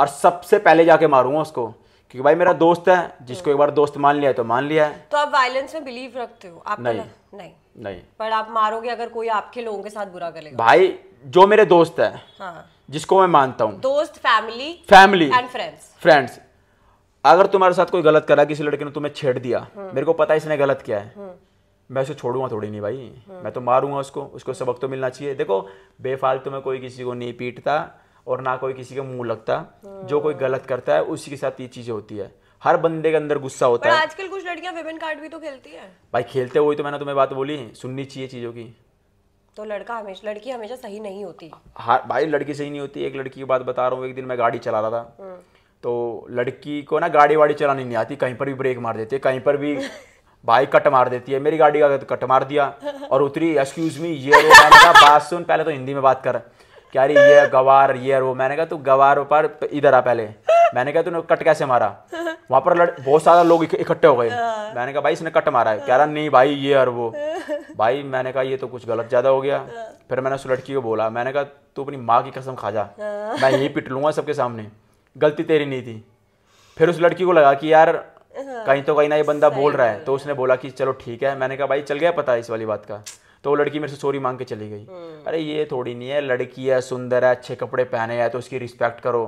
और सबसे पहले जाके मारूंगा उसको क्योंकि भाई मेरा दोस्त है जिसको एक बार दोस्त मान लिया है तो मान लिया है तो आप वायलेंस में बिलीव रखते हो आप नहीं नहीं नहीं पर आप मारोगे अगर कोई आपके लोगों के साथ बुरा करेगा भाई जो मेरे दोस्त है हाँ। जिसको मैं मानता हूँ दोस्त family family and friends friends अगर तुम्हारे साथ कोई गलत करा किसी लड़के ने तुम्हें छेड़ दिया मेरे को पता है इसने गलत किया है हम्म। मैं उसे छोड़ूंगा थोड़ी नहीं भाई हम्म। मैं तो मारूंगा उसको उसको सबक तो मिलना चाहिए देखो बेफालतू में कोई किसी को नहीं पीटता और ना कोई किसी का मुंह लगता हम्म। जो कोई गलत करता है उसी के साथ ये चीज़ें होती है हर बंदे के अंदर गुस्सा होता है आजकल कुछ लड़कियां विमेन कार्ड भी तो खेलती है भाई खेलते हुए तो मैंने तुम्हें बात बोली है सुननी चाहिए चीज़ों की तो लड़का हमेशा लड़की हमेशा सही नहीं होती हाँ भाई लड़की सही नहीं होती एक लड़की की बात बता रहा हूँ एक दिन मैं गाड़ी चला रहा था हम्म। तो लड़की को ना गाड़ी वाड़ी चलानी नहीं आती कहीं पर भी ब्रेक मार देती है कहीं पर भी भाई कट मार देती है मेरी गाड़ी का कट मार दिया और उतरी एक्सक्यूज मी ये बात सुन पहले तो हिंदी में बात कर क्या रही ये गवार ये वो मैंने कहा तू गवार पर इधर आ पहले मैंने कहा तूने कट कैसे मारा वहाँ पर बहुत सारा लोग इकट्ठे हो गए हाँ। मैंने कहा भाई इसने कट मारा है कह रहा नहीं भाई ये और वो भाई मैंने कहा ये तो कुछ गलत ज़्यादा हो गया हाँ। फिर मैंने उस लड़की को बोला मैंने कहा तू अपनी माँ की कसम खा जा हाँ। मैं यही पिट लूंगा सबके सामने गलती तेरी नहीं थी फिर उस लड़की को लगा कि यार कहीं तो कहीं ना ये बंदा बोल रहा है तो उसने बोला कि चलो ठीक है मैंने कहा भाई चल गया पता इस वाली बात का तो वो लड़की मेरे से सॉरी मांग के चली गई हम्म। अरे ये थोड़ी नहीं है लड़की है सुंदर है अच्छे कपड़े पहने हैं तो उसकी रिस्पेक्ट करो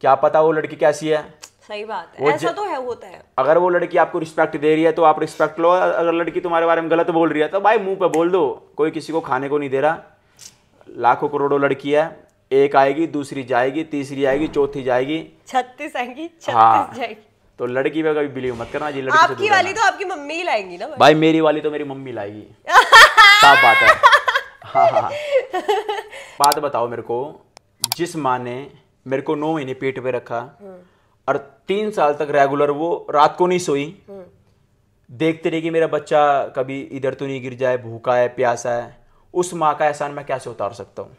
क्या पता वो लड़की कैसी है सही बात है ऐसा तो है होता है अगर वो लड़की आपको रिस्पेक्ट दे रही है तो आप रिस्पेक्ट लो अगर लड़की तुम्हारे बारे में गलत बोल रही है तो भाई मुंह पे बोल दो कोई किसी को खाने को नहीं दे रहा लाखों करोड़ों लड़की है एक आएगी दूसरी जाएगी तीसरी आएगी चौथी जाएगी छत्तीस आएगी हाँ। तो लड़की पे कभी बिलीव मत करना जी लड़की आपकी वाली तो आपकी मम्मी ही लाएंगी ना भाई मेरी वाली तो मेरी मम्मी लाएगी साफ बात है हाँ, हाँ हाँ बात बताओ मेरे को जिस माँ ने मेरे को नौ महीने पेट पे रखा हम्म। और तीन साल तक रेगुलर वो रात को नहीं सोई हम्म। देखते रहे कि मेरा बच्चा कभी इधर तो नहीं गिर जाए भूखा है प्यासा है उस माँ का एहसान मैं कैसे उतार सकता हूँ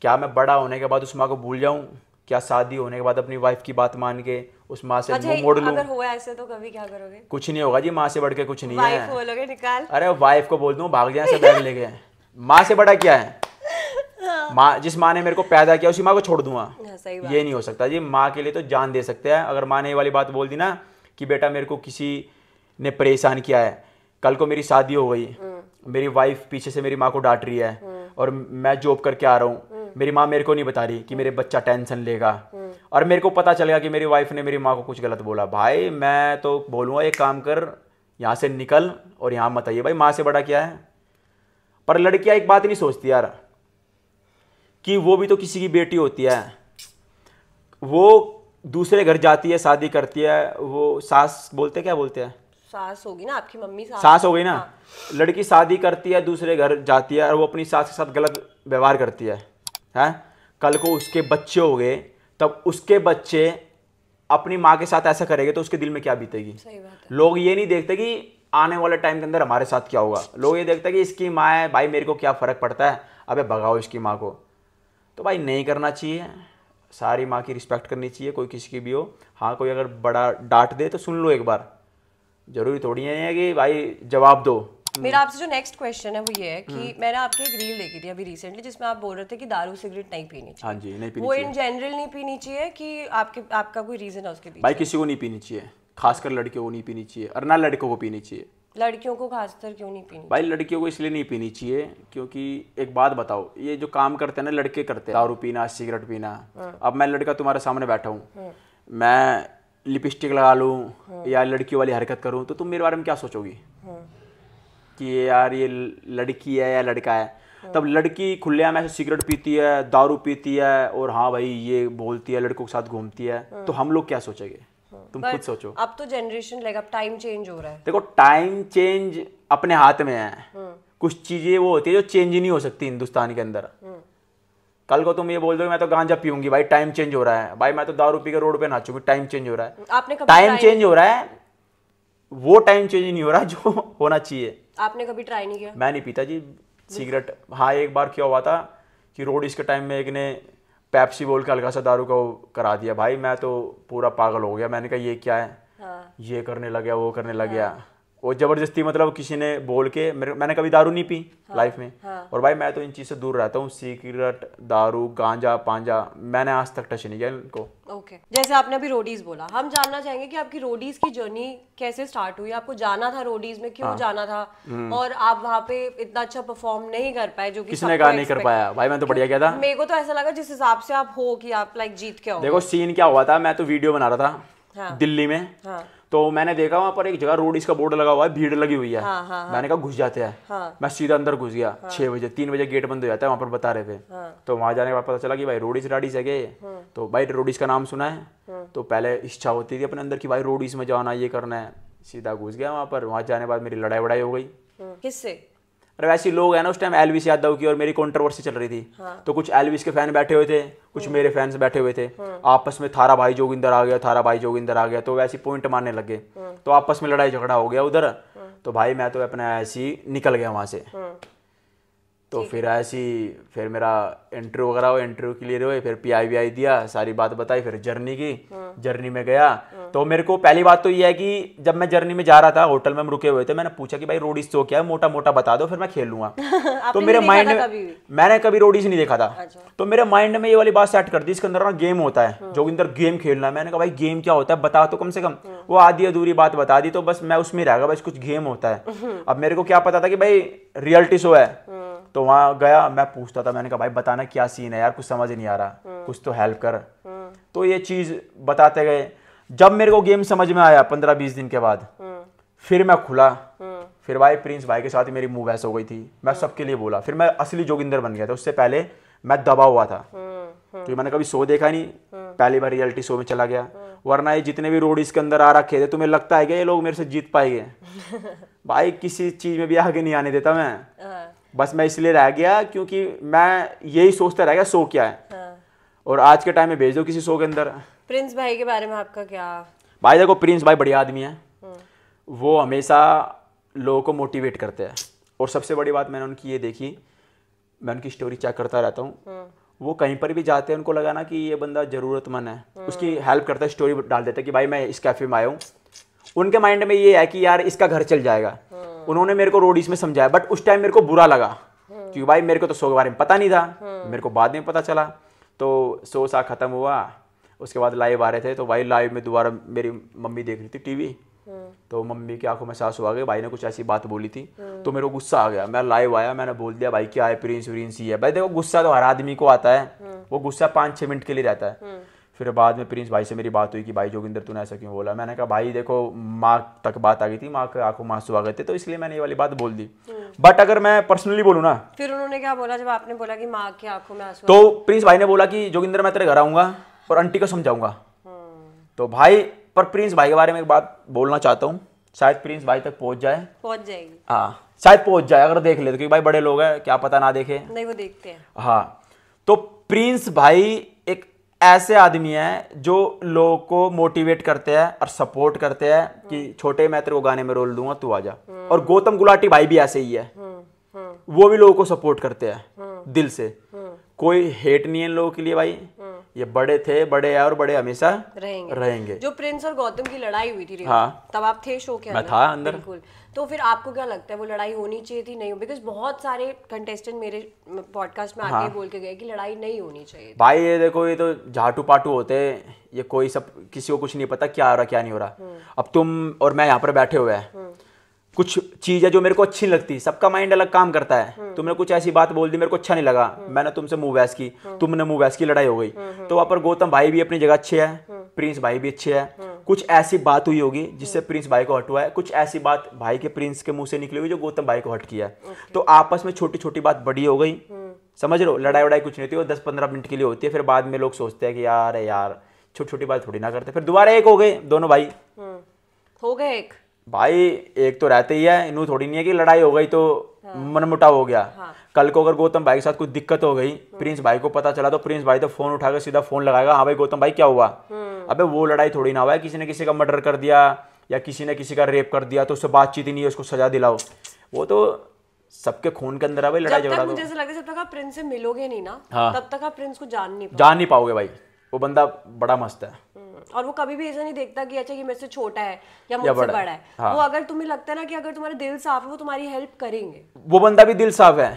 क्या मैं बड़ा होने के बाद उस माँ को भूल जाऊँ क्या शादी होने के बाद अपनी वाइफ की बात मान के उस माँ से अच्छा, मोड़ लू अगर हुआ ऐसे तो कभी क्या करोगे कुछ नहीं होगा जी माँ से बढ़ के कुछ नहीं वाइफ है बोलोगे निकाल अरे वाइफ को बोल दू भाग जाए बैग लेके माँ से बड़ा क्या है हाँ। माँ जिस माँ ने मेरे को पैदा किया उसी माँ को छोड़ दूंगा हाँ, ये नहीं हो सकता जी माँ के लिए तो जान दे सकते हैं अगर माँ ने ये वाली बात बोल दी ना कि बेटा मेरे को किसी ने परेशान किया है कल को मेरी शादी हो गई हम्म। मेरी वाइफ पीछे से मेरी माँ को डांट रही है हम्म। और मैं जॉब करके आ रहा हूँ मेरी माँ मेरे को नहीं बता रही कि मेरे बच्चा टेंशन लेगा और मेरे को पता चल गया कि मेरी वाइफ ने मेरी माँ को कुछ गलत बोला भाई मैं तो बोलूँगा एक काम कर यहाँ से निकल और यहाँ मत आइए भाई माँ से बड़ा क्या है पर लड़कियाँ एक बात नहीं सोचती यार कि वो भी तो किसी की बेटी होती है वो दूसरे घर जाती है शादी करती है वो सास बोलते क्या बोलते हैं सास होगी ना आपकी मम्मी सास सास हो गई ना हाँ। लड़की शादी करती है दूसरे घर जाती है और वो अपनी सास के साथ गलत व्यवहार करती है है कल को उसके बच्चे हो गए तब उसके बच्चे अपनी माँ के साथ ऐसा करेंगे तो उसके दिल में क्या बीतेगी लोग ये नहीं देखते कि आने वाले टाइम के अंदर हमारे साथ क्या होगा लोग ये देखते हैं कि इसकी माँ है भाई मेरे को क्या फ़र्क पड़ता है अबे भगाओ इसकी माँ को तो भाई नहीं करना चाहिए सारी माँ की रिस्पेक्ट करनी चाहिए कोई किसी की भी हो हाँ कोई अगर बड़ा डांट दे तो सुन लो एक बार ज़रूरी थोड़ी है कि भाई जवाब दो मेरा हम्म। आपसे जो नेक्स्ट क्वेश्चन है वो ये है कि हम्म। मैंने आपके एक रील देखी थी अभी रिसेंटली जिसमें आप बोल रहे थे कि दारू सिगरेट नहीं पीनी चाहिए हाँ जी नहीं पीनी वो इन जनरल नहीं पीनी चाहिए कि आपके आपका कोई रीजन है उसके पीछे भाई किसी को नहीं पीनी चाहिए खासकर लड़कियों को नहीं पीनी चाहिए और ना लड़कों को पीनी चाहिए लड़कियों को खासकर क्यों नहीं पीनी भाई लड़कियों को इसलिए नहीं पीनी चाहिए क्योंकि एक बात बताओ ये जो काम करते हैं ना लड़के करते हैं दारू पीना सिगरेट पीना हाँ। अब मैं लड़का तुम्हारे सामने बैठा हूँ हाँ। मैं लिपस्टिक लगा लूँ हाँ। या लड़की वाली हरकत करूँ तो तुम मेरे बारे में क्या सोचोगी कि यार ये लड़की है या लड़का है तब लड़की खुलेआम ऐसे सिगरेट पीती है दारू पीती है और हाँ भाई ये बोलती है लड़कों के साथ घूमती है हाँ। तो हम लोग क्या सोचेंगे हाँ। तुम खुद सोचो अब तो जनरेशन लाइक अब टाइम चेंज हो रहा है देखो टाइम चेंज अपने हाथ में है हाँ। कुछ चीजें वो होती है जो चेंज ही नहीं हो सकती हिंदुस्तान के अंदर कल को तुम ये बोल दो मैं तो गांजा पीऊंगी भाई टाइम चेंज हो रहा है भाई मैं तो दारू पी के रोड पे नाचूंगी टाइम चेंज हो रहा है आपने टाइम चेंज हो रहा है वो टाइम चेंज नहीं हो रहा जो होना चाहिए आपने कभी ट्राई नहीं किया मैं नहीं पीता जी सिगरेट हाँ एक बार क्या हुआ था कि रोड इसके टाइम में एक ने पैप्सी बोल के हल्का सा दारू का करा दिया भाई मैं तो पूरा पागल हो गया मैंने कहा ये क्या है हाँ। ये करने लग गया वो करने लग हाँ। गया हाँ। वो जबरदस्ती मतलब किसी ने बोल के मेरे मैंने कभी दारू नहीं पी हाँ, लाइफ में हाँ. और भाई मैं तो इन चीज़ से दूर रहता हूँ सिगरेट दारू गांजा पांजा मैंने आज तक टच नहीं किया इनको ओके जैसे आपने अभी रोडीज बोला हम जानना चाहेंगे कि आपकी रोडीज की जर्नी कैसे स्टार्ट हुई आपको जाना था रोडीज में क्यों हाँ. जाना था हम्म। और आप वहाँ पे इतना अच्छा परफॉर्म नहीं कर पाए जो किसने कहा नहीं कर पाया भाई मैं तो बढ़िया गया था मेरे को तो ऐसा लगा जिस हिसाब से आप हो कि आप लाइक जीत के देखो सीन क्या हुआ था मैं तो वीडियो बना रहा था हाँ। दिल्ली में हाँ। तो मैंने देखा वहाँ पर एक जगह रोड इसका बोर्ड लगा हुआ है भीड़ लगी हुई है हाँ, हाँ, हाँ। मैंने कहा घुस जाते हैं हाँ, मैं सीधा अंदर घुस गया हाँ, बजे तीन बजे गेट बंद हो जाता है वहाँ पर बता रहे थे हाँ, तो वहाँ जाने के बाद पता चला कि भाई रोडिस राडिस है क्या हाँ। तो भाई रोडिस का नाम सुना है हाँ। तो पहले इच्छा होती थी अपने अंदर की भाई रोडिस में जाना ये करना है सीधा घुस गया वहाँ पर वहाँ जाने के बाद मेरी लड़ाई वड़ाई हो गई किससे प्रवासी लोग हैं ना उस टाइम एलविस यादव की और मेरी कॉन्ट्रोवर्सी चल रही थी हाँ। तो कुछ एलविस के फैन बैठे हुए थे कुछ हम्म। मेरे फैंस बैठे हुए थे हम्म। आपस में थारा भाई जोगिंदर आ गया थारा भाई जोगिंदर आ गया तो वैसे पॉइंट मारने लग गए हम्म। तो आपस में लड़ाई झगड़ा हो गया उधर तो भाई मैं तो अपना ऐसे ही निकल गया वहां से तो फिर ऐसी फिर मेरा इंटरव्यू वगैरह हुआ इंटरव्यू क्लियर हुए फिर वी आई दिया सारी बात बताई फिर जर्नी की जर्नी हाँ। में गया हाँ। तो मेरे को पहली बात तो ये है कि जब मैं जर्नी में जा रहा था होटल में हम रुके हुए थे मैंने पूछा कि भाई रोडीज तो क्या है मोटा मोटा बता दो फिर मैं खेल लूंगा तो मेरे माइंड में मैंने कभी रोडीज नहीं देखा था अच्छा। तो मेरे माइंड में ये वाली बात सेट कर दी इसके अंदर ना गेम होता है हाँ। जो अंदर गेम खेलना है मैंने कहा भाई गेम क्या होता है बता तो कम से कम वो आधी अधूरी बात बता दी तो बस मैं उसमें रह गया कुछ गेम होता है अब मेरे को क्या पता था कि भाई रियलिटी शो है तो वहाँ गया मैं पूछता था मैंने कहा भाई बताना क्या सीन है यार कुछ समझ नहीं आ रहा हम्म। कुछ तो हेल्प कर हम्म। तो ये चीज़ बताते गए जब मेरे को गेम समझ में आया पंद्रह बीस दिन के बाद हम्म। फिर मैं खुला फिर भाई प्रिंस भाई के साथ मेरी मूव ऐसे हो गई थी मैं सबके लिए बोला फिर मैं असली जोगिंदर बन गया था उससे पहले मैं दबा हुआ था क्योंकि मैंने कभी शो देखा नहीं पहली बार रियलिटी शो में चला गया वरना ये जितने भी रोड इसके अंदर आ रखे थे तुम्हें लगता है कि ये लोग मेरे से जीत पाएंगे भाई किसी चीज में भी आगे नहीं आने देता मैं हाँ। बस मैं इसलिए रह गया क्योंकि मैं यही सोचता रह गया शो क्या है हाँ। और आज के टाइम में भेज दो किसी शो के अंदर प्रिंस भाई के बारे में आपका क्या भाई देखो प्रिंस भाई बढ़िया आदमी है हाँ। वो हमेशा लोगों को मोटिवेट करते हैं और सबसे बड़ी बात मैंने उनकी ये देखी मैं उनकी स्टोरी चेक करता रहता हूँ हाँ। वो कहीं पर भी जाते हैं उनको लगा ना कि ये बंदा ज़रूरतमंद है उसकी हेल्प करता है स्टोरी डाल देता है कि भाई मैं इस कैफ़े में आया हूँ उनके माइंड में ये है कि यार इसका घर चल जाएगा उन्होंने मेरे को रोडीज में समझाया बट उस टाइम मेरे को बुरा लगा क्योंकि भाई मेरे को तो शो के बारे में पता नहीं था मेरे को बाद में पता चला तो शो सा खत्म हुआ उसके बाद लाइव आ रहे थे तो भाई लाइव में दोबारा मेरी मम्मी देख रही थी टीवी तो मम्मी की आंखों में सास हुआ गया भाई ने कुछ ऐसी बात बोली थी तो मेरे को गुस्सा आ गया मैं लाइव आया मैंने बोल दिया भाई क्या है प्रिंस व्रिंस ये है भाई देखो गुस्सा तो हर आदमी को आता है वो गुस्सा पाँच छः मिनट के लिए रहता है फिर बाद में प्रिंस भाई से मेरी बात हुई कि भाई जोगिंदर तूने ऐसा क्यों बोला मैंने कहा भाई देखो माँ तक बात आ गई थी माँ के आंखों में आंसू आ गए थे तो इसलिए मैंने ये वाली बात बोल दी बट हम्म। अगर मैं पर्सनली बोलू ना फिर उन्होंने क्या बोला जब आपने बोला कि माँ की आंखों में आंसू तो प्रिंस भाई ने बोला कि जोगिंदर मैं तेरे घर आऊंगा और आंटी को समझाऊंगा हम्म। तो भाई पर प्रिंस भाई के बारे में एक बात बोलना चाहता हूँ शायद प्रिंस भाई तक पहुंच जाए पहुंच जाएगी हाँ शायद पहुंच जाए अगर देख ले तो क्योंकि भाई बड़े लोग हैं क्या पता ना देखे नहीं वो देखते हैं हाँ तो प्रिंस भाई ऐसे आदमी हैं जो लोगों को मोटिवेट करते हैं और सपोर्ट करते हैं कि हम्म। छोटे मैं तेरे को गाने में रोल दूंगा तू आ जा हम्म। और गौतम गुलाटी भाई भी ऐसे ही है हम्म, वो भी लोगों को सपोर्ट करते हैं दिल से कोई हेट नहीं है लोगों के लिए भाई ये बड़े थे बड़े हैं और बड़े हमेशा रहेंगे रहेंगे जो प्रिंस और गौतम की लड़ाई हुई थी हाँ तब आप थे शो के मैं था अंदर बिल्कुल तो फिर आपको क्या लगता है वो लड़ाई होनी चाहिए थी नहीं बिकॉज बहुत सारे कंटेस्टेंट मेरे पॉडकास्ट में आके हाँ। बोल के गए कि लड़ाई नहीं होनी चाहिए भाई ये देखो ये तो झाटू पाटू होते ये कोई सब किसी को कुछ नहीं पता क्या हो रहा क्या नहीं हो रहा हम्म। अब तुम और मैं यहाँ पर बैठे हुए हैं हम्म। कुछ चीज़ है जो मेरे को अच्छी नहीं लगती सबका माइंड अलग काम करता है हम्म। तुमने कुछ ऐसी बात बोल दी मेरे को अच्छा नहीं लगा हम्म। मैंने तुमसे मुंह बहस की हम्म। तुमने मुंह बहस की लड़ाई हो गई तो वहाँ पर गौतम भाई भी अपनी जगह अच्छे है प्रिंस भाई भी अच्छे है कुछ ऐसी बात हुई होगी जिससे प्रिंस भाई को हट हुआ है कुछ ऐसी बात भाई के प्रिंस के मुंह से निकली हुई जो गौतम भाई को हट किया है तो आपस में छोटी छोटी बात बड़ी हो गई समझ लो लड़ाई वड़ाई कुछ नहीं होती वो दस पंद्रह मिनट के लिए होती है फिर बाद में लोग सोचते हैं कि यार यार छोटी छोटी बात थोड़ी ना करते फिर दोबारा एक हो गए दोनों भाई हो गए एक भाई एक तो रहते ही है इन्हू थोड़ी नहीं है कि लड़ाई हो गई तो हाँ। मनमुटाव हो गया हाँ। कल को अगर गौतम भाई के साथ कुछ दिक्कत हो गई प्रिंस भाई को पता चला तो प्रिंस भाई तो फोन उठाकर सीधा फोन लगाएगा हाँ भाई गौतम भाई क्या हुआ हम्म। अबे वो लड़ाई थोड़ी ना हुआ है किसी ने किसी का मर्डर कर दिया या किसी ने किसी का रेप कर दिया तो उससे बातचीत ही नहीं है उसको सजा दिलाओ वो तो सबके खून के अंदर है भाई लड़ाई झगड़ा तो। मुझे जब तक आप प्रिंस से मिलोगे नहीं ना हाँ। तब तक आप प्रिंस को जान नहीं जान नहीं पाओगे भाई वो बंदा बड़ा मस्त है और वो कभी भी ऐसा नहीं देखता कि अच्छा ये मेरे से छोटा है या मुझसे बड़ा, बड़ा है हाँ। वो अगर तुम्हें लगता है ना कि अगर तुम्हारा दिल साफ है वो तुम्हारी हेल्प करेंगे वो बंदा भी दिल साफ है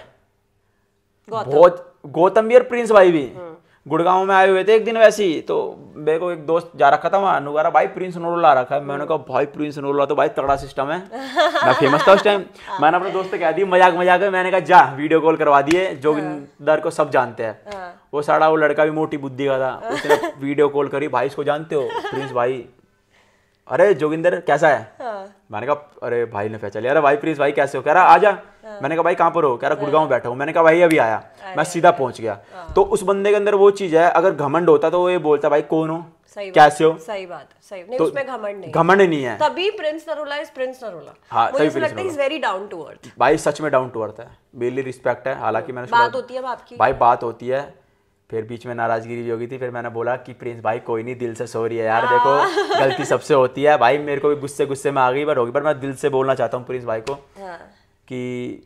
गौतम गौतम भी और प्रिंस भाई भी हम्म। गुड़गांव में आए हुए थे एक दिन वैसे ही तो मेरे को एक दोस्त जा रखा था वहाँ नुगारा भाई प्रिंस नूरोला रखा है मैंने कहा भाई प्रिंस नूरोला तो भाई तगड़ा सिस्टम है मैं फेमस था उस टाइम मैंने अपने दोस्त कह दी मजाक मजाक में मैंने कहा जा वीडियो कॉल करवा दिए जोगिंदर हाँ। को सब जानते हैं हाँ। वो सारा वो लड़का भी मोटी बुद्धि का था हाँ। उसने वीडियो कॉल करी भाई इसको जानते हो प्रिंस भाई अरे जोगिंदर कैसा है मैंने कहा अरे भाई ने पहचान लिया अरे भाई प्रिंस भाई कैसे हो कह रहा आजा हाँ। मैंने कहा भाई कहाँ पर हो कह रहा गुड़गांव हाँ। बैठा हूँ मैंने कहा भाई अभी आया मैं सीधा पहुंच गया हाँ। तो उस बंदे के अंदर वो चीज है अगर घमंड होता तो वो ये बोलता भाई कौन हो कैसे हो सही बात सही तो, उसमें घमंड नहीं घमंड नहीं है तभी Prince Narula is Prince Narula हाँ मुझे लगता है is very down to earth भाई सच में डाउन टू अर्थ है बेली रिस्पेक्ट है हालांकि मैंने बात होती है आपकी भाई बात होती है फिर बीच में नाराजगी भी होगी थी फिर मैंने बोला कि प्रिंस भाई कोई नहीं दिल से सॉरी है यार देखो गलती सबसे होती है भाई मेरे को भी गुस्से गुस्से में आ गई बट होगी पर मैं दिल से बोलना चाहता हूँ प्रिंस भाई को कि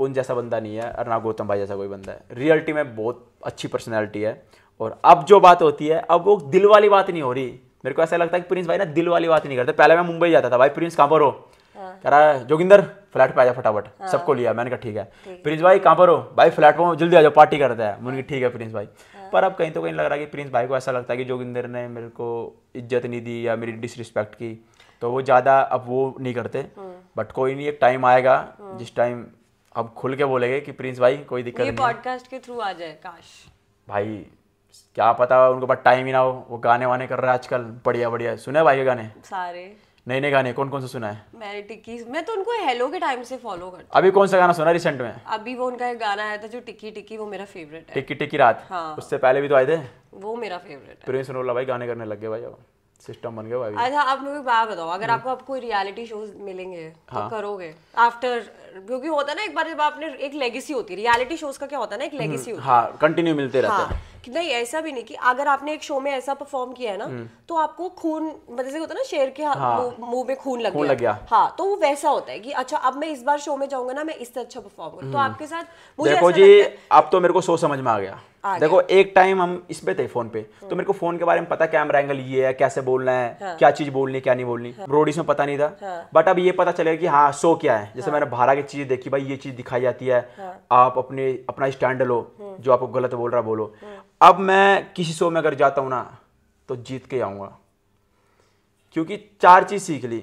उन जैसा बंदा नहीं है अर्ना गौतम भाई जैसा कोई बंदा है रियलिटी में बहुत अच्छी पर्सनैलिटी है और अब जो बात होती है अब वो दिल वाली बात नहीं हो रही मेरे को ऐसा लगता है कि प्रिंस भाई ना दिल वाली बात नहीं करते पहले मैं मुंबई जाता था भाई प्रिंस कहाँ पर हो हाँ। कह रहा है जोगिंदर फ्लैट पे आ जाओ फटाफट हाँ। सबको लिया मैंने कहा ठीक है प्रिंस भाई कहाँ पर हो भाई फ्लैट पर जल्दी आ जाओ पार्टी करता है मैंने ठीक है प्रिंस भाई हाँ। पर अब कहीं तो कहीं लग रहा है कि प्रिंस भाई को ऐसा लगता है कि जोगिंदर ने मेरे को इज्जत नहीं दी या मेरी डिसरिस्पेक्ट की तो वो ज़्यादा अब वो नहीं करते बट कोई नहीं एक टाइम आएगा हाँ। जिस टाइम अब खुल के बोलेंगे कि प्रिंस भाई कोई दिक्कत नहीं पॉडकास्ट के थ्रू आ जाए काश भाई क्या पता उनको बस टाइम ही ना हो वो गाने वाने कर रहे हैं आजकल बढ़िया बढ़िया सुने भाई के गाने सारे नए नए गाने कौन कौन से सुना है मैंने टिक्की मैं तो उनको हेलो के टाइम से फॉलो करता अभी कौन सा गाना सुना रिसेंट में अभी वो उनका एक गाना आया था जो टिक्की टिक्की वो मेरा फेवरेट है टिक्की टिक्की रात हाँ उससे पहले भी तो आए थे वो मेरा फेवरेट है प्रिंस रोला भाई गाने करने लग गए भाई अब सिस्टम बन गया अभी अच्छा आप लोग बात बताओ अगर हम्म। आपको आप कोई रियलिटी शोज मिलेंगे तो हाँ. तो करोगे आफ्टर क्योंकि होता है ना एक बार जब आपने एक लेगेसी होती है रियलिटी शोज का क्या होता है ना एक लेगेसी हम्म, होती है हाँ कंटिन्यू मिलते रहते हैं हाँ, कि नहीं ऐसा भी नहीं कि अगर आपने एक शो में ऐसा परफॉर्म किया है ना हम्म। तो आपको खून मतलब होता है ना शेर के हाँ, मुंह में खून लग, खून गया। लग गया हाँ तो वो वैसा होता है कि अच्छा अब मैं इस बार शो में जाऊंगा ना मैं इससे अच्छा परफॉर्म करूँ तो आपके साथ मुझे देखो जी अब तो मेरे को सोच समझ में आ गया देखो एक टाइम हम इसमें थे फोन पे तो हम्म। मेरे को फोन के बारे में पता कैमरा एंगल ये है कैसे बोलना है हाँ। क्या चीज बोलनी क्या नहीं बोलनी हाँ। रोडीज में पता नहीं था हाँ। बट अब ये पता चलेगा कि हाँ शो क्या है जैसे हाँ। मैंने बाहर की चीज देखी भाई ये चीज दिखाई जाती है हाँ। आप अपने अपना स्टैंड लो हम्म। जो आपको गलत बोल रहा बोलो हम्म। अब मैं किसी शो में अगर जाता हूँ ना तो जीत के आऊंगा क्योंकि चार चीज सीख ली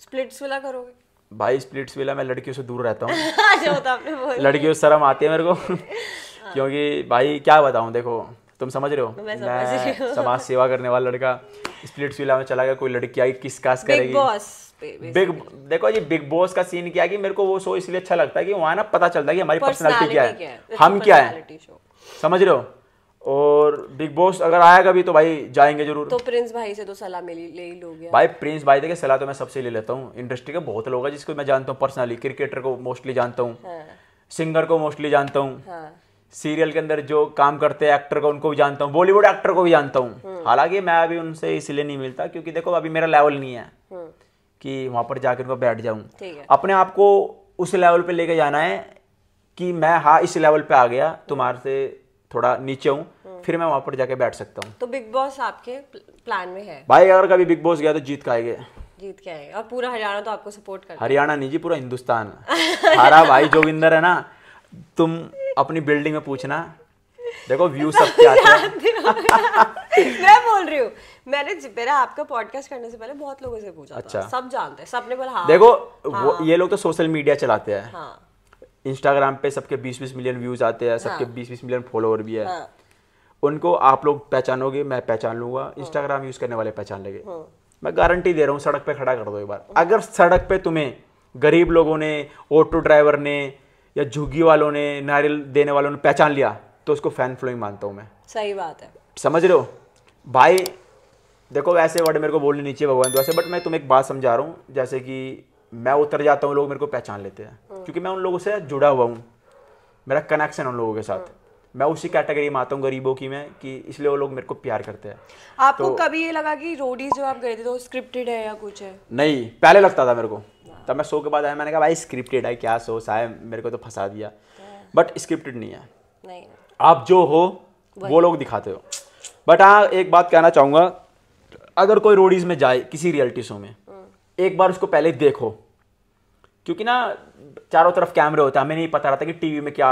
स्प्लिट्स विला करोगे भाई स्प्लिट्स विला मैं लड़कियों से दूर रहता हूँ तो लड़कियों से शर्म आती है मेरे को क्योंकि भाई क्या बताऊँ देखो तुम समझ रहे हो मैं मैं समाज सेवा करने वाला लड़का स्प्लिट विला में चला गया कोई लड़की आई किस कास करेगी बिग देखो जी बिग बॉस का सीन क्या कि मेरे को वो शो इसलिए अच्छा लगता है कि वहां ना पता चलता है कि हमारी पर्सनालिटी क्या है, हम क्या है समझ रहे हो और बिग बॉस अगर आया भी तो भाई जाएंगे जरूर तो प्रिंस भाई से तो सलाह मिली ले ही लोगे भाई प्रिंस भाई देखिए सलाह तो मैं सबसे ले लेता हूँ इंडस्ट्री के बहुत लोग हैं जिसको मैं जानता हूँ पर्सनली क्रिकेटर को मोस्टली जानता हूँ सिंगर हाँ। को मोस्टली जानता हूँ हाँ। सीरियल के अंदर जो काम करते हैं एक्टर को उनको भी जानता हूँ बॉलीवुड एक्टर को भी जानता हूँ हम्म। हालांकि मैं अभी उनसे इसलिए नहीं मिलता क्योंकि देखो अभी मेरा लेवल नहीं है हम्म। कि वहां पर जाकर उनको बैठ जाऊँ अपने आप को उस लेवल पे लेके जाना है कि मैं हाँ इस लेवल पे आ गया तुम्हारे से थोड़ा नीचे हूँ हम्म। फिर मैं वहां पर जाके बैठ सकता हूँ तो बिग बॉस आपके प्लान में है भाई अगर कभी बिग बॉस गया तो जीत खाएंगे जीत के आएगा और पूरा हरियाणा तो आपको सपोर्ट कर हरियाणा नहीं जी पूरा हिंदुस्तान हरा भाई जोगिंदर है ना तुम अपनी बिल्डिंग में पूछना देखो व्यू सब क्या हैं मैं बोल रही हूँ मैंने मेरा आपका पॉडकास्ट करने से पहले बहुत लोगों से पूछा अच्छा सब जानते हैं सबने बोला हाँ देखो हाँ, वो ये लोग तो सोशल मीडिया चलाते हैं हाँ, इंस्टाग्राम पे सबके 20-20 मिलियन व्यूज आते हैं सबके 20-20 मिलियन फॉलोअर भी है हाँ। उनको आप लोग पहचानोगे मैं पहचान लूंगा इंस्टाग्राम हाँ। यूज करने वाले पहचान लेंगे हाँ। मैं गारंटी दे रहा हूँ सड़क पे खड़ा कर दो एक बार अगर सड़क पे तुम्हें गरीब लोगों ने ऑटो ड्राइवर ने या झुग्गी वालों ने नारियल देने वालों ने पहचान लिया तो उसको फैन फ्लोइंग मानता हूँ मैं सही बात है समझ रहे हो भाई देखो वैसे वर्ड मेरे को बोलने नीचे भगवान द्वारा से बट मैं तुम्हें एक बात समझा रहा हूँ जैसे कि मैं उतर जाता हूँ लोग मेरे को पहचान लेते हैं हम्म। क्योंकि मैं उन लोगों से जुड़ा हुआ हूँ मेरा कनेक्शन उन लोगों के साथ हम्म। मैं उसी कैटेगरी में आता हूँ गरीबों की मैं कि इसलिए वो लोग मेरे को प्यार करते हैं आपको तो, कभी ये लगा कि रोडीज जो आप गए थे तो स्क्रिप्टेड है या कुछ है नहीं पहले लगता था मेरे को तब मैं शो के बाद आया मैंने कहा भाई स्क्रिप्टेड है क्या शो साहब मेरे को तो फंसा दिया बट स्क्रिप्टेड नहीं है नहीं आप जो हो वो लोग दिखाते हो बट हाँ एक बात कहना चाहूँगा अगर कोई रोडीज़ में जाए किसी रियलिटी शो में hmm. एक बार उसको पहले देखो क्योंकि ना चारों तरफ कैमरे होते हैं हमें नहीं पता रहता कि टीवी में क्या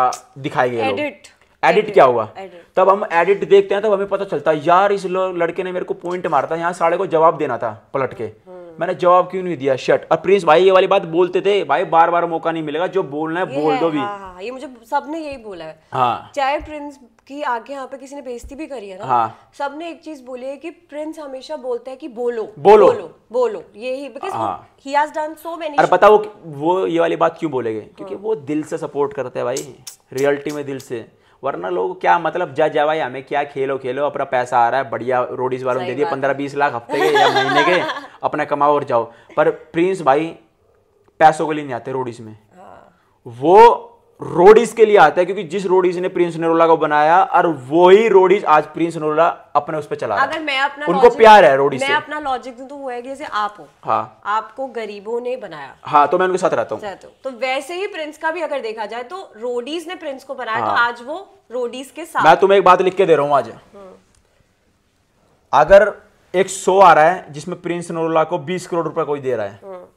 दिखाई गई एडिट एडिट क्या हुआ तब हम एडिट देखते हैं तब हमें पता चलता है यार इस लड़के ने मेरे को पॉइंट मारता यहाँ साढ़े को जवाब देना था पलट के मैंने जवाब क्यों नहीं दिया शर्ट और प्रिंस भाई ये वाली बात बोलते थे भाई बार बार मौका नहीं मिलेगा जो बोलना है बोल दो भी हाँ, हाँ, हाँ, ये मुझे सबने यही बोला है हाँ चाहे प्रिंस की आगे यहाँ पे किसी ने बेइज्जती भी करी है ना हाँ सबने एक चीज बोली है कि प्रिंस हमेशा बोलते हैं कि बोलो बोलो बोलो, बोलो यही because he has done so many और बताओ वो ये वाली बात क्यों बोलेंगे क्योंकि वो दिल से सपोर्ट करते हैं भाई रियलिटी में दिल से वरना लोग क्या मतलब जा जा भाई हमें क्या खेलो खेलो अपना पैसा आ रहा है बढ़िया रोडीज वालों ने दे दिए पंद्रह बीस लाख हफ्ते के या महीने के अपना कमाओ और जाओ पर प्रिंस भाई पैसों के लिए नहीं आते रोडीज में वो रोडीज के लिए आता है क्योंकि जिस रोडीज ने प्रिंस नरोला को बनाया और वो ही रोडीज आज प्रिंस नरोला अपने उस पर चला अगर मैं अपना उनको प्यार है रोडीज मैं अपना लॉजिक तो वो है जैसे आप हो हाँ आपको गरीबों ने बनाया हाँ तो मैं उनके साथ रहता हूँ तो वैसे ही प्रिंस का भी अगर देखा जाए तो रोडीज ने प्रिंस को बनाया तो हाँ। तो आज वो रोडीज के साथ मैं तुम्हें एक बात लिख के दे रहा हूँ आज हाँ। अगर एक शो आ रहा है जिसमें प्रिंस नरोला को बीस करोड़ रुपया कोई दे रहा है हाँ।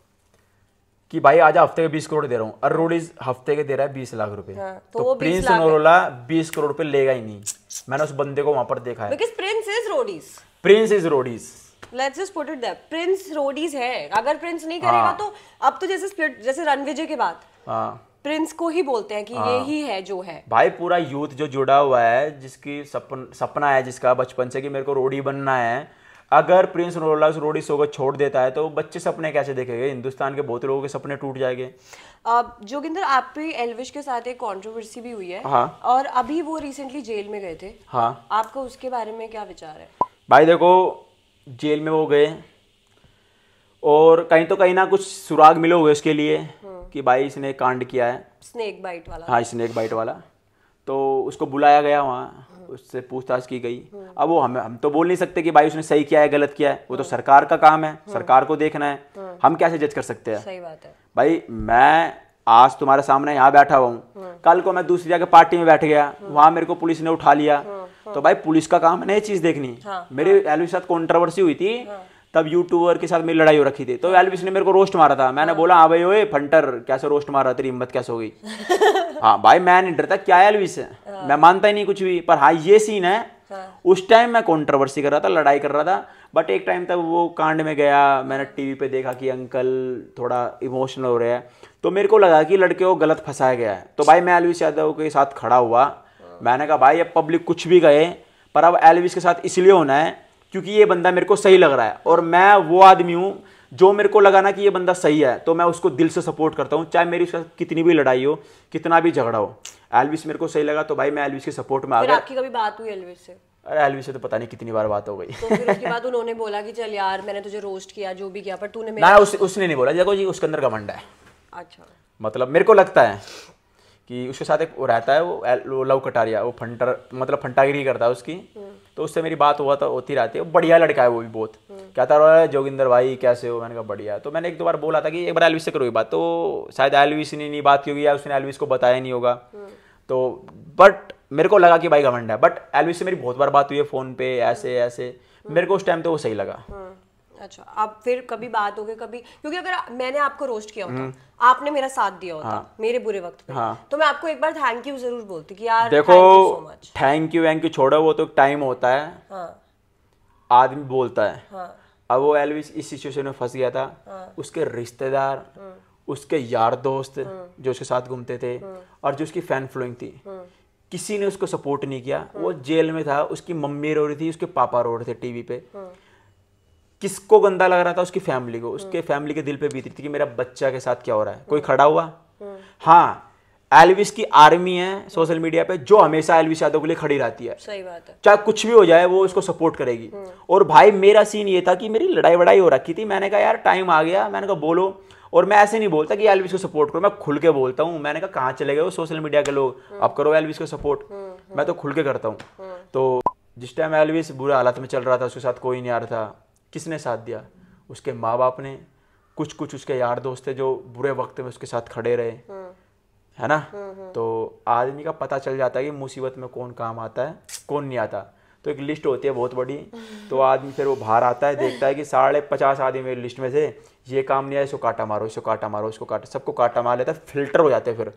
कि भाई आज हफ्ते के बीस करोड़ दे रहा हूँ और अरोड़िज हफ्ते के दे रहा है बीस लाख रुपए हाँ, तो, तो प्रिंस नरोला बीस करोड़ रुपए लेगा ही नहीं मैंने उस बंदे को वहां पर देखा है Prince is Roadies Prince is Roadies let's just put it that Prince Roadies है अगर प्रिंस नहीं करेगा हाँ, तो अब तो जैसे स्प्लिट जैसे रणविजय के बाद हाँ, प्रिंस को ही बोलते हैं कि हाँ, ये ही है जो है भाई पूरा यूथ जो जुड़ा हुआ है जिसकी सपन सपना है जिसका बचपन से कि मेरे को रोडी बनना है अगर प्रिंस रोला उस रोलास रोडिस होकर छोड़ देता है तो बच्चे सपने कैसे देखेंगे हिंदुस्तान के बहुत लोगों के सपने टूट जाएंगे अब जोगिंदर आप पे एलविश के साथ एक कंट्रोवर्सी भी हुई है हाँ और अभी वो रिसेंटली जेल में गए थे हाँ आपका उसके बारे में क्या विचार है भाई देखो जेल में वो गए और कहीं तो कहीं ना कुछ सुराग मिले हुए उसके लिए हाँ। कि भाई इसने कांड किया है स्नेक बाइट वाला हाँ स्नेक बाइट वाला तो उसको बुलाया गया वहाँ उससे पूछताछ की गई अब वो हम हम तो बोल नहीं सकते कि भाई उसने सही किया है गलत किया है वो तो हाँ। सरकार का काम है हाँ। सरकार को देखना है हाँ। हम कैसे जज कर सकते हैं सही बात है भाई मैं आज तुम्हारे सामने यहाँ बैठा हुआ हूँ कल को मैं दूसरी जगह पार्टी में बैठ गया वहां मेरे को पुलिस ने उठा लिया तो भाई पुलिस का काम है नई चीज देखनी मेरी एलवी साथ कॉन्ट्रोवर्सी हुई थी तब यूट्यूबर के साथ मेरी लड़ाई हो रखी थी तो एलविस ने मेरे को रोस्ट मारा था मैंने बोला हाँ भाई ओए फंटर कैसे रोस्ट मारा तेरी हिम्मत कैसे हो गई हाँ भाई मैं नहीं डरता क्या एल्विस है हाँ। मैं मानता ही नहीं कुछ भी पर हाँ ये सीन है हाँ। उस टाइम मैं कॉन्ट्रोवर्सी कर रहा था लड़ाई कर रहा था बट एक टाइम तब वो कांड में गया मैंने टीवी पे देखा कि अंकल थोड़ा इमोशनल हो रहा है तो मेरे को लगा कि लड़के को गलत फंसाया गया है तो भाई मैं एलविस यादव के साथ खड़ा हुआ हाँ। मैंने कहा भाई अब पब्लिक कुछ भी गए पर अब एलविस के साथ इसलिए होना है क्योंकि ये बंदा मेरे को सही लग रहा है और मैं वो आदमी हूँ जो मेरे को लगा ना कि ये बंदा सही है तो मैं उसको दिल से सपोर्ट करता हूँ चाहे मेरी कितनी भी लड़ाई हो कितना भी झगड़ा हो एलविस मेरे को सही लगा तो भाई मैं एलविस के सपोर्ट में आ गया आपकी कभी बात हुई एलविस से अरे एलविस से तो पता नहीं कितनी बार बात हो गई तो फिर उसके बाद उन्होंने बोला कि चल यार मैंने तुझे रोस्ट किया जो भी किया पर तूने ना उस, उसने नहीं बोला देखो जी उसके अंदर घमंड है अच्छा मतलब मेरे को लगता है कि उसके साथ एक वो रहता है वो वो लव कटारिया वो फंटर मतलब फंटागिरी करता है उसकी हम्म। तो उससे मेरी बात हुआ तो होती रहती है बढ़िया लड़का है वो भी बहुत हम्म। कहता रहा है जोगिंदर भाई कैसे हो मैंने कहा बढ़िया तो मैंने एक दो बार बोला था कि एक बार एलविस से करोगी बात तो शायद एलविस ने नहीं बात की होगी या उसने एलविस को बताया नहीं होगा हम्म। तो बट मेरे को लगा कि भाई घमंड है बट एलविस से मेरी बहुत बार बात हुई है फ़ोन पे ऐसे ऐसे मेरे को उस टाइम तो वो सही लगा अच्छा आप फिर कभी बात हो गई कभी क्योंकि अगर मैंने आपको रोस्ट किया होता हम्म। आपने मेरा साथ दिया होता हाँ, मेरे बुरे वक्त पे हाँ, तो मैं आपको एक बार थैंक यू जरूर बोलती कि यार देखो थैंक यू वैंक यू छोड़ो वो तो टाइम होता है हाँ, आदमी बोलता है हाँ, अब वो एलविस इस सिचुएशन में फंस गया था हाँ, उसके रिश्तेदार हम्म। उसके यार दोस्त हम्म। जो उसके साथ घूमते थे और जो उसकी फैन फ्लोइंग थी किसी ने उसको सपोर्ट नहीं किया वो जेल में था उसकी मम्मी रो रही थी उसके पापा रो रहे थे टीवी पे किसको गंदा लग रहा था उसकी फैमिली को उसके फैमिली हम्म। के दिल पे बीत रही थी कि मेरा बच्चा के साथ क्या हो रहा है कोई हम्म। खड़ा हुआ हम्म। हाँ एलविस की आर्मी है सोशल मीडिया पे जो हमेशा एलविस यादव के लिए खड़ी रहती है सही बात है चाहे कुछ भी हो जाए वो उसको सपोर्ट करेगी और भाई मेरा सीन ये था कि मेरी लड़ाई वड़ाई हो रखी थी मैंने कहा यार टाइम आ गया मैंने कहा बोलो और मैं ऐसे नहीं बोलता कि एलविस को सपोर्ट करो मैं खुल के बोलता हूँ मैंने कहा कहाँ चले गए सोशल मीडिया के लोग आप करो एलविस को सपोर्ट मैं तो खुल के करता हूँ तो जिस टाइम एलविस बुरे हालत में चल रहा था उसके साथ कोई नहीं आ रहा था किसने साथ दिया उसके माँ बाप ने कुछ कुछ उसके यार दोस्त थे जो बुरे वक्त में उसके साथ खड़े रहे हम्म। है ना हम्म, हम्म। तो आदमी का पता चल जाता है कि मुसीबत में कौन काम आता है कौन नहीं आता तो एक लिस्ट होती है बहुत बड़ी तो आदमी फिर वो बाहर आता है देखता है कि साढ़े पचास आदमी मेरी लिस्ट में से ये काम नहीं आया इसको काटा मारो इसको काटा मारो इसको काटा सबको काटा मार लेता है फिल्टर हो जाते हैं फिर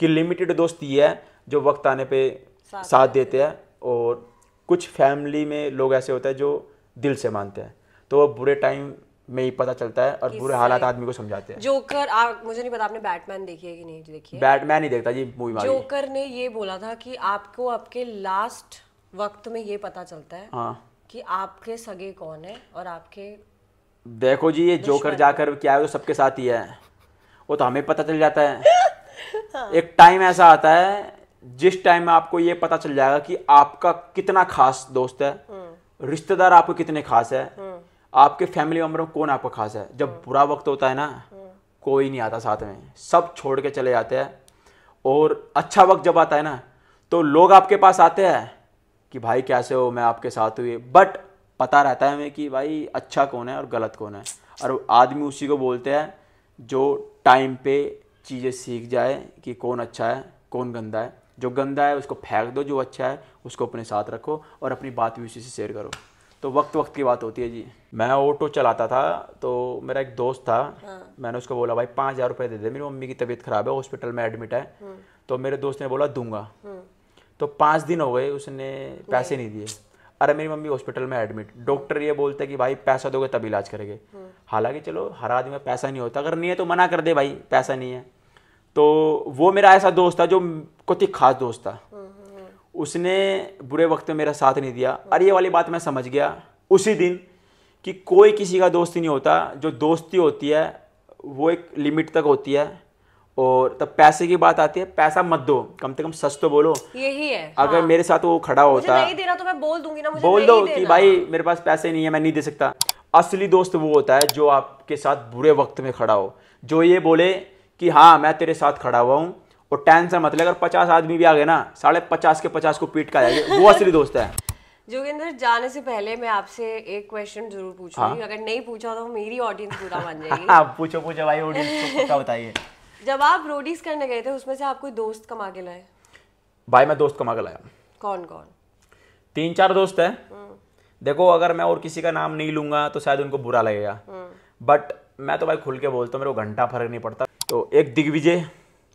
कि लिमिटेड दोस्त ये है जो वक्त आने पर साथ देते हैं और कुछ फैमिली में लोग ऐसे होते हैं जो दिल से मानते हैं तो वो बुरे टाइम में ही पता चलता है और बुरे हालात आदमी को समझाते हैं जोकर आ, मुझे नहीं पता आपने बैटमैन देखी है कि नहीं देखी बैटमैन ही देखता जी मूवी जोकर ने ये बोला था कि आपको आपके लास्ट वक्त में ये पता चलता है हाँ कि आपके सगे कौन है और आपके देखो जी ये जोकर जाकर क्या है वो तो सबके साथ ही है वो तो हमें पता चल जाता है हाँ। एक टाइम ऐसा आता है जिस टाइम में आपको ये पता चल जाएगा कि आपका कितना खास दोस्त है हम्म। रिश्तेदार आपको कितने खास है हम्म। आपके फैमिली मेम्बरों कौन आपका खास है जब बुरा वक्त होता है ना कोई नहीं आता साथ में सब छोड़ के चले जाते हैं और अच्छा वक्त जब आता है ना तो लोग आपके पास आते हैं कि भाई कैसे हो मैं आपके साथ हुई बट पता रहता है हमें कि भाई अच्छा कौन है और गलत कौन है और आदमी उसी को बोलते हैं जो टाइम पे चीज़ें सीख जाए कि कौन अच्छा है कौन गंदा है जो गंदा है उसको फेंक दो जो अच्छा है उसको अपने साथ रखो और अपनी बात भी उसी से शेयर करो तो वक्त वक्त की बात होती है जी मैं ऑटो चलाता था तो मेरा एक दोस्त था हाँ। मैंने उसको बोला भाई पाँच हज़ार रुपये दे दे मेरी मम्मी की तबीयत ख़राब है हॉस्पिटल में एडमिट है हाँ। तो मेरे दोस्त ने बोला दूंगा हाँ। तो पाँच दिन हो गए उसने पैसे हाँ। नहीं दिए अरे मेरी मम्मी हॉस्पिटल में एडमिट डॉक्टर ये बोलते कि भाई पैसा दोगे तब इलाज करेंगे हालांकि चलो हर आदमी में पैसा नहीं होता अगर नहीं है तो मना कर दे भाई पैसा नहीं है तो वो मेरा ऐसा दोस्त था जो कुछ खास दोस्त था उसने बुरे वक्त में मेरा साथ नहीं दिया और ये वाली बात मैं समझ गया उसी दिन कि कोई किसी का दोस्ती नहीं होता जो दोस्ती होती है वो एक लिमिट तक होती है और तब पैसे की बात आती है पैसा मत दो कम से कम सच तो बोलो यही है अगर हाँ। मेरे साथ वो खड़ा होता मुझे नहीं देना तो मैं बोल दूंगी ना मुझे बोल दो कि भाई मेरे पास पैसे नहीं है मैं नहीं दे सकता असली दोस्त वो होता है जो आपके साथ बुरे वक्त में खड़ा हो जो ये बोले कि हाँ मैं तेरे साथ खड़ा हुआ हूँ और टेंशन मत ले अगर पचास आदमी भी आ गए ना साढ़े पचास के पचास को पीट का जाएगा वो असली दोस्त है जोगिंदर जाने से पहले मैं आपसे एक क्वेश्चन जरूर पूछूंगी हाँ? अगर नहीं पूछा तो मेरी ऑडियंस पूरा बन जाएगी पूछो पूछो भाई ऑडियंस को बताइए जब आप रोडीज करने गए थे उसमें से आप कोई दोस्त कमा के लाए भाई मैं दोस्त कमा के लाया कौन कौन तीन चार दोस्त है हम्म। देखो अगर मैं और किसी का नाम नहीं लूंगा तो शायद उनको बुरा लगेगा बट हम्म। मैं तो भाई खुल के बोलता हूँ मेरे को घंटा फर्क नहीं पड़ता तो एक दिग्विजय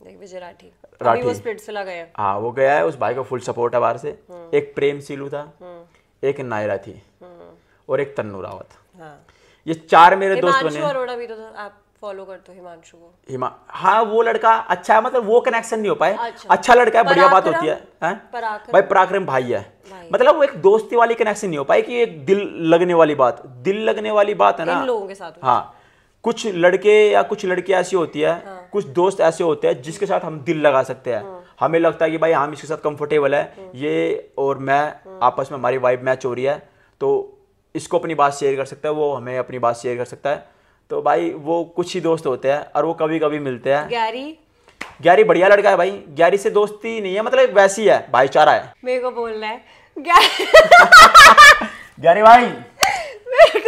राठी वो स्प्लिट से हाँ वो गया है उस भाई को फुल सपोर्ट है बाहर से हम्म। एक प्रेम सीलू था हम्म। एक नायरा थी हम्म। और एक तन्नू रावत हाँ। ये चार मेरे दोस्त बने अरोड़ा भी तो आप फॉलो करते हो हिमांशु को हिमा हाँ वो लड़का अच्छा है मतलब वो कनेक्शन नहीं हो पाए अच्छा, अच्छा लड़का है बढ़िया बात होती है, है? हाँ? पराक्रम। भाई पराक्रम भाई है मतलब वो एक दोस्ती वाली कनेक्शन नहीं हो पाई कि एक दिल लगने वाली बात दिल लगने वाली बात है ना लोगों के साथ हाँ कुछ लड़के या कुछ लड़कियां ऐसी होती है हाँ। कुछ दोस्त ऐसे होते हैं जिसके साथ हम दिल लगा सकते हैं हाँ। हमें लगता है कि भाई हम इसके साथ कंफर्टेबल है हाँ। ये और मैं हाँ। आपस में हमारी वाइब मैच हो रही है तो इसको अपनी बात शेयर कर सकता है वो हमें अपनी बात शेयर कर सकता है तो भाई वो कुछ ही दोस्त होते हैं और वो कभी कभी मिलते हैं ग्यारी ग्यारी बढ़िया लड़का है भाई ग्यारी से दोस्ती नहीं है मतलब वैसी है भाईचारा है मेरे को बोलना है ग्यारी भाई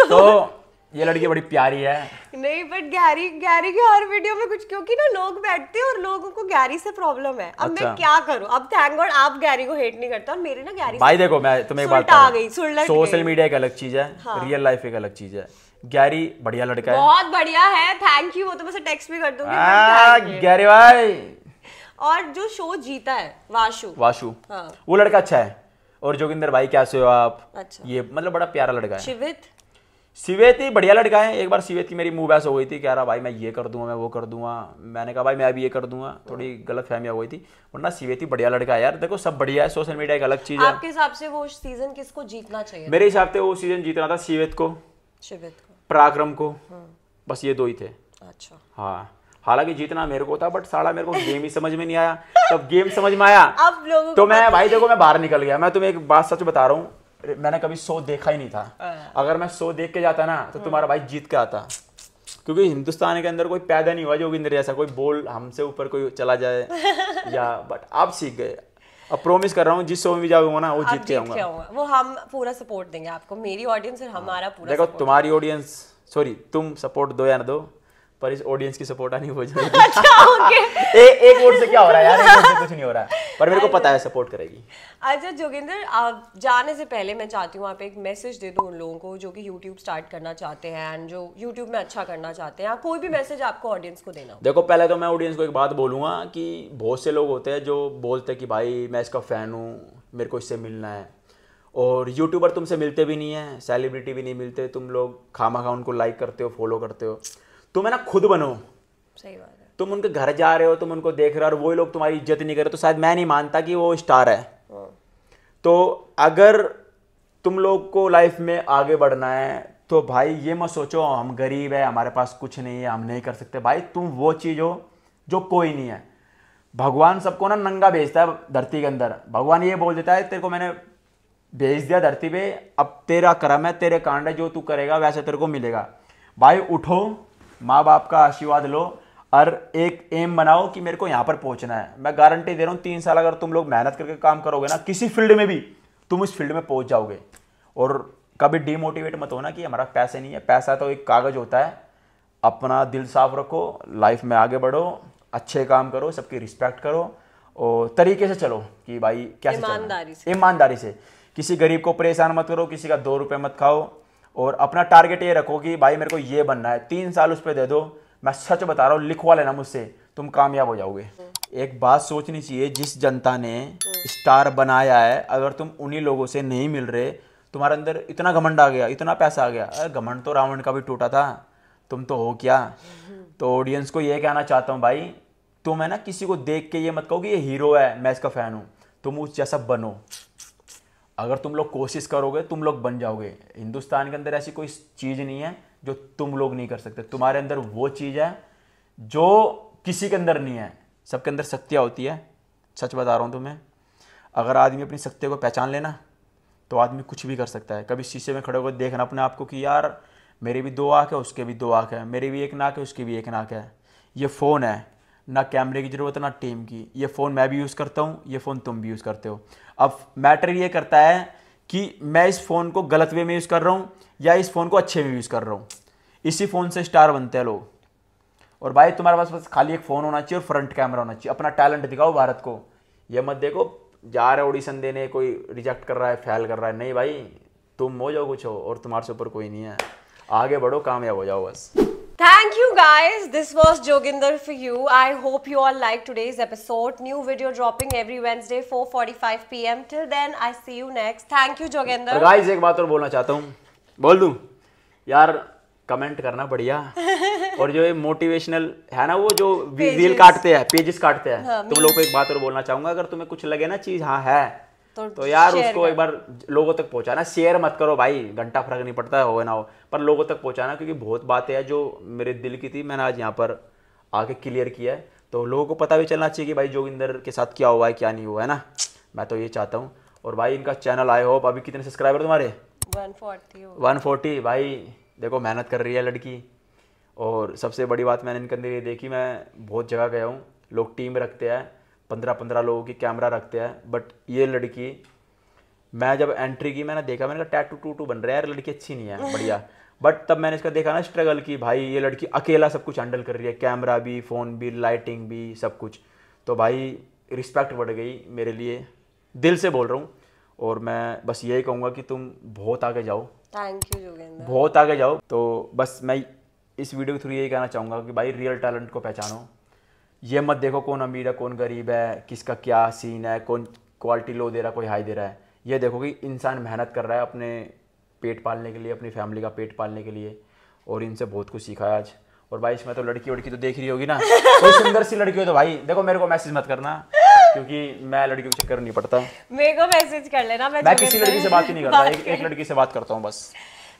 तो ये लड़की बड़ी प्यारी है नहीं बट गैरी गैरी के हर वीडियो में कुछ क्योंकि ना लोग बैठते हैं और लोगों को गैरी से प्रॉब्लम है अब अच्छा। मैं क्या करूं अब थैंक गॉड आप गैरी को हेट नहीं करता और मेरे ना गैरी भाई देखो मैं तुम्हें एक बात आ गई सोशल मीडिया एक अलग चीज है रियल हाँ। लाइफ एक अलग चीज है गैरी बढ़िया लड़का है बहुत बढ़िया है थैंक यू वो तो मैं टेक्स्ट भी कर दूंगी हाँ, गैरी भाई और जो शो जीता है वाशु वाशु हाँ। वो लड़का अच्छा है और जोगिंदर भाई कैसे हो आप अच्छा ये मतलब बड़ा प्यारा लड़का है शिवित सिवेती बढ़िया लड़का है एक बार सिवेत की मेरी मूव ऐसा हो गई थी कह रहा भाई मैं ये कर दूंगा मैं वो कर दूंगा मैंने कहा भाई मैं भी ये कर दूंगा थोड़ी गलत फहमिया हुई थी वरना सिवेती ही बढ़िया लड़का है यार देखो सब बढ़िया है सोशल मीडिया एक अलग चीज़ है आपके हिसाब से वो सीजन किसको जीतना चाहिए मेरे हिसाब से वो सीजन जीतना था सिवेत को को पराक्रम को हाँ। बस ये दो ही थे अच्छा हाँ हालांकि जीतना मेरे को था बट साला मेरे को गेम ही समझ में नहीं आया तब गेम समझ में आया अब लोगों तो मैं भाई देखो मैं बाहर निकल गया मैं तुम्हें एक बात सच बता रहा हूँ मैंने कभी सो देखा ही नहीं था हाँ। अगर मैं सो देख के जाता ना तो हाँ। तुम्हारा भाई जीत के आता क्योंकि हिंदुस्तान के अंदर कोई पैदा नहीं हुआ जोगिंदर जैसा कोई बोल हमसे ऊपर कोई चला जाए या बट आप सीख गए अब प्रोमिस कर रहा हूँ जिस शो में भी जाऊंगा ना वो जीत के आऊंगा वो हम पूरा सपोर्ट देंगे आपको मेरी ऑडियंस और हाँ। हमारा पूरा देखो तुम्हारी ऑडियंस सॉरी तुम सपोर्ट दो या ना दो पर इस ऑडियंस की सपोर्ट आनी हो जाएगी अच्छा ओके ए, एक वोट से क्या हो रहा है यार से कुछ नहीं हो रहा है पर मेरे को पता है सपोर्ट करेगी अच्छा जोगिंदर आप जाने से पहले मैं चाहती हूँ आप एक मैसेज दे दो उन लोगों को जो कि यूट्यूब स्टार्ट करना चाहते हैं एंड जो यूट्यूब में अच्छा करना चाहते हैं हाँ, कोई भी मैसेज आपको ऑडियंस को देना देखो पहले तो मैं ऑडियंस को एक बात बोलूँगा कि बहुत से लोग होते हैं जो बोलते हैं कि भाई मैं इसका फ़ैन हूँ मेरे को इससे मिलना है और यूट्यूबर तुमसे मिलते भी नहीं है सेलिब्रिटी भी नहीं मिलते तुम लोग खामा खा उनको लाइक करते हो फॉलो करते हो तुम है ना खुद बनो सही बात है तुम उनके घर जा रहे हो तुम उनको देख रहे हो और वो लोग तुम्हारी इज्जत नहीं कर रहे तो शायद मैं नहीं मानता कि वो स्टार है हाँ। तो अगर तुम लोग को लाइफ में आगे बढ़ना है तो भाई ये मत सोचो हम गरीब है हमारे पास कुछ नहीं है हम नहीं कर सकते भाई तुम वो चीज़ हो जो कोई नहीं है भगवान सबको ना नंगा भेजता है धरती के अंदर भगवान ये बोल देता है तेरे को मैंने भेज दिया धरती पे अब तेरा कर्म है तेरे कांड है जो तू करेगा वैसे तेरे को मिलेगा भाई उठो माँ बाप का आशीर्वाद लो और एक एम बनाओ कि मेरे को यहाँ पर पहुँचना है मैं गारंटी दे रहा हूँ तीन साल अगर तुम लोग मेहनत करके काम करोगे ना किसी फील्ड में भी तुम उस फील्ड में पहुँच जाओगे और कभी डीमोटिवेट मत होना कि हमारा पैसे नहीं है पैसा तो एक कागज़ होता है अपना दिल साफ रखो लाइफ में आगे बढ़ो अच्छे काम करो सबकी रिस्पेक्ट करो और तरीके से चलो कि भाई क्या ईमानदारी से ईमानदारी से किसी गरीब को परेशान मत करो किसी का दो रुपये मत खाओ और अपना टारगेट ये रखो कि भाई मेरे को ये बनना है तीन साल उस पर दे दो मैं सच बता रहा हूँ लिखवा लेना मुझसे तुम कामयाब हो जाओगे एक बात सोचनी चाहिए जिस जनता ने स्टार बनाया है अगर तुम उन्हीं लोगों से नहीं मिल रहे तुम्हारे अंदर इतना घमंड आ गया इतना पैसा आ गया अरे घमंड तो रावण का भी टूटा था तुम तो हो क्या तो ऑडियंस को ये कहना चाहता हूँ भाई तुम है ना किसी को देख के ये मत कहो कि ये हीरो है मैं इसका फ़ैन हूँ तुम उस जैसा बनो अगर तुम लोग कोशिश करोगे तुम लोग बन जाओगे हिंदुस्तान के अंदर ऐसी कोई चीज़ नहीं है जो तुम लोग नहीं कर सकते तुम्हारे अंदर वो चीज़ है जो किसी के अंदर नहीं है सबके अंदर शक्तियाँ होती है सच बता रहा हूँ तुम्हें अगर आदमी अपनी शक्तियों को पहचान लेना तो आदमी कुछ भी कर सकता है कभी शीशे में खड़े होकर देखना अपने आप को कि यार मेरी भी दो आँख है उसके भी दो आँख है मेरी भी एक नाक है उसकी भी एक नाक है ये फ़ोन है ना कैमरे की ज़रूरत है ना टीम की ये फ़ोन मैं भी यूज़ करता हूँ ये फ़ोन तुम भी यूज़ करते हो अब मैटर ये करता है कि मैं इस फ़ोन को गलत वे में यूज़ कर रहा हूँ या इस फ़ोन को अच्छे में यूज़ कर रहा हूँ इसी फ़ोन से स्टार बनते हैं लोग और भाई तुम्हारे पास बस खाली एक फ़ोन होना चाहिए और फ्रंट कैमरा होना चाहिए अपना टैलेंट दिखाओ भारत को ये मत देखो जा रहे ऑडिशन देने कोई रिजेक्ट कर रहा है फैल कर रहा है नहीं भाई तुम हो जाओ कुछ हो और तुम्हारे से ऊपर कोई नहीं है आगे बढ़ो कामयाब हो जाओ बस thank you guys this was Joginder for you I hope you are like today's episode new video dropping every Wednesday four forty five P M till then I see you next thank you Joginder guys एक बात और बोलना चाहता हूँ बोल दू यार comment करना बढ़िया और जो ये मोटिवेशनल है ना वो जो रील काटते हैं पेजेस काटते हैं हाँ, तुम तो लोग को एक बात और बोलना चाहूंगा अगर तुम्हें कुछ लगे ना चीज हाँ है तो, तो यार उसको एक बार लोगों तक पहुंचाना शेयर मत करो भाई घंटा फर्क नहीं पड़ता हो ना हो पर लोगों तक पहुंचाना क्योंकि बहुत बातें हैं जो मेरे दिल की थी मैंने आज यहाँ पर आके क्लियर किया है तो लोगों को पता भी चलना चाहिए कि भाई जोगिंदर के साथ क्या हुआ है क्या नहीं हुआ है ना मैं तो ये चाहता हूँ और भाई इनका चैनल आई होप अभी कितने सब्सक्राइबर तुम्हारे वन फोर्टी भाई देखो मेहनत कर रही है लड़की और सबसे बड़ी बात मैंने इनके अंदर ये देखी मैं बहुत जगह गया हूँ लोग टीम रखते हैं पंद्रह पंद्रह लोगों की कैमरा रखते हैं बट ये लड़की मैं जब एंट्री की मैंने देखा मैंने कहा टैटू टू टू बन रहा है यार लड़की अच्छी नहीं है बढ़िया बट तब मैंने इसका देखा ना स्ट्रगल की भाई ये लड़की अकेला सब कुछ हैंडल कर रही है कैमरा भी फ़ोन भी लाइटिंग भी सब कुछ तो भाई रिस्पेक्ट बढ़ गई मेरे लिए दिल से बोल रहा हूँ और मैं बस यही कहूँगा कि तुम बहुत आगे जाओ थैंक यू जोगेंद्र बहुत आगे जाओ तो बस मैं इस वीडियो के थ्रू यही कहना चाहूँगा कि भाई रियल टैलेंट को पहचानो ये मत देखो कौन अमीर है कौन गरीब है किसका क्या सीन है कौन क्वालिटी लो दे रहा है कोई हाई दे रहा है ये देखो कि इंसान मेहनत कर रहा है अपने पेट पालने के लिए अपनी फैमिली का पेट पालने के लिए और इनसे बहुत कुछ सीखा है आज और भाई इसमें तो लड़की वड़की तो देख रही होगी ना कोई सुंदर सी लड़की हो तो भाई देखो मेरे को मैसेज मत करना क्योंकि मैं लड़की को चक्कर नहीं पड़ता मेरे को मैसेज कर लेना मैं, मैं किसी लड़की से बात ही नहीं करता एक, एक लड़की से बात करता हूँ बस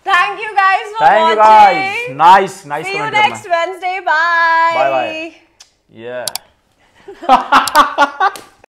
thank you guys thank you guys nice nice next Wednesday bye bye Yeah.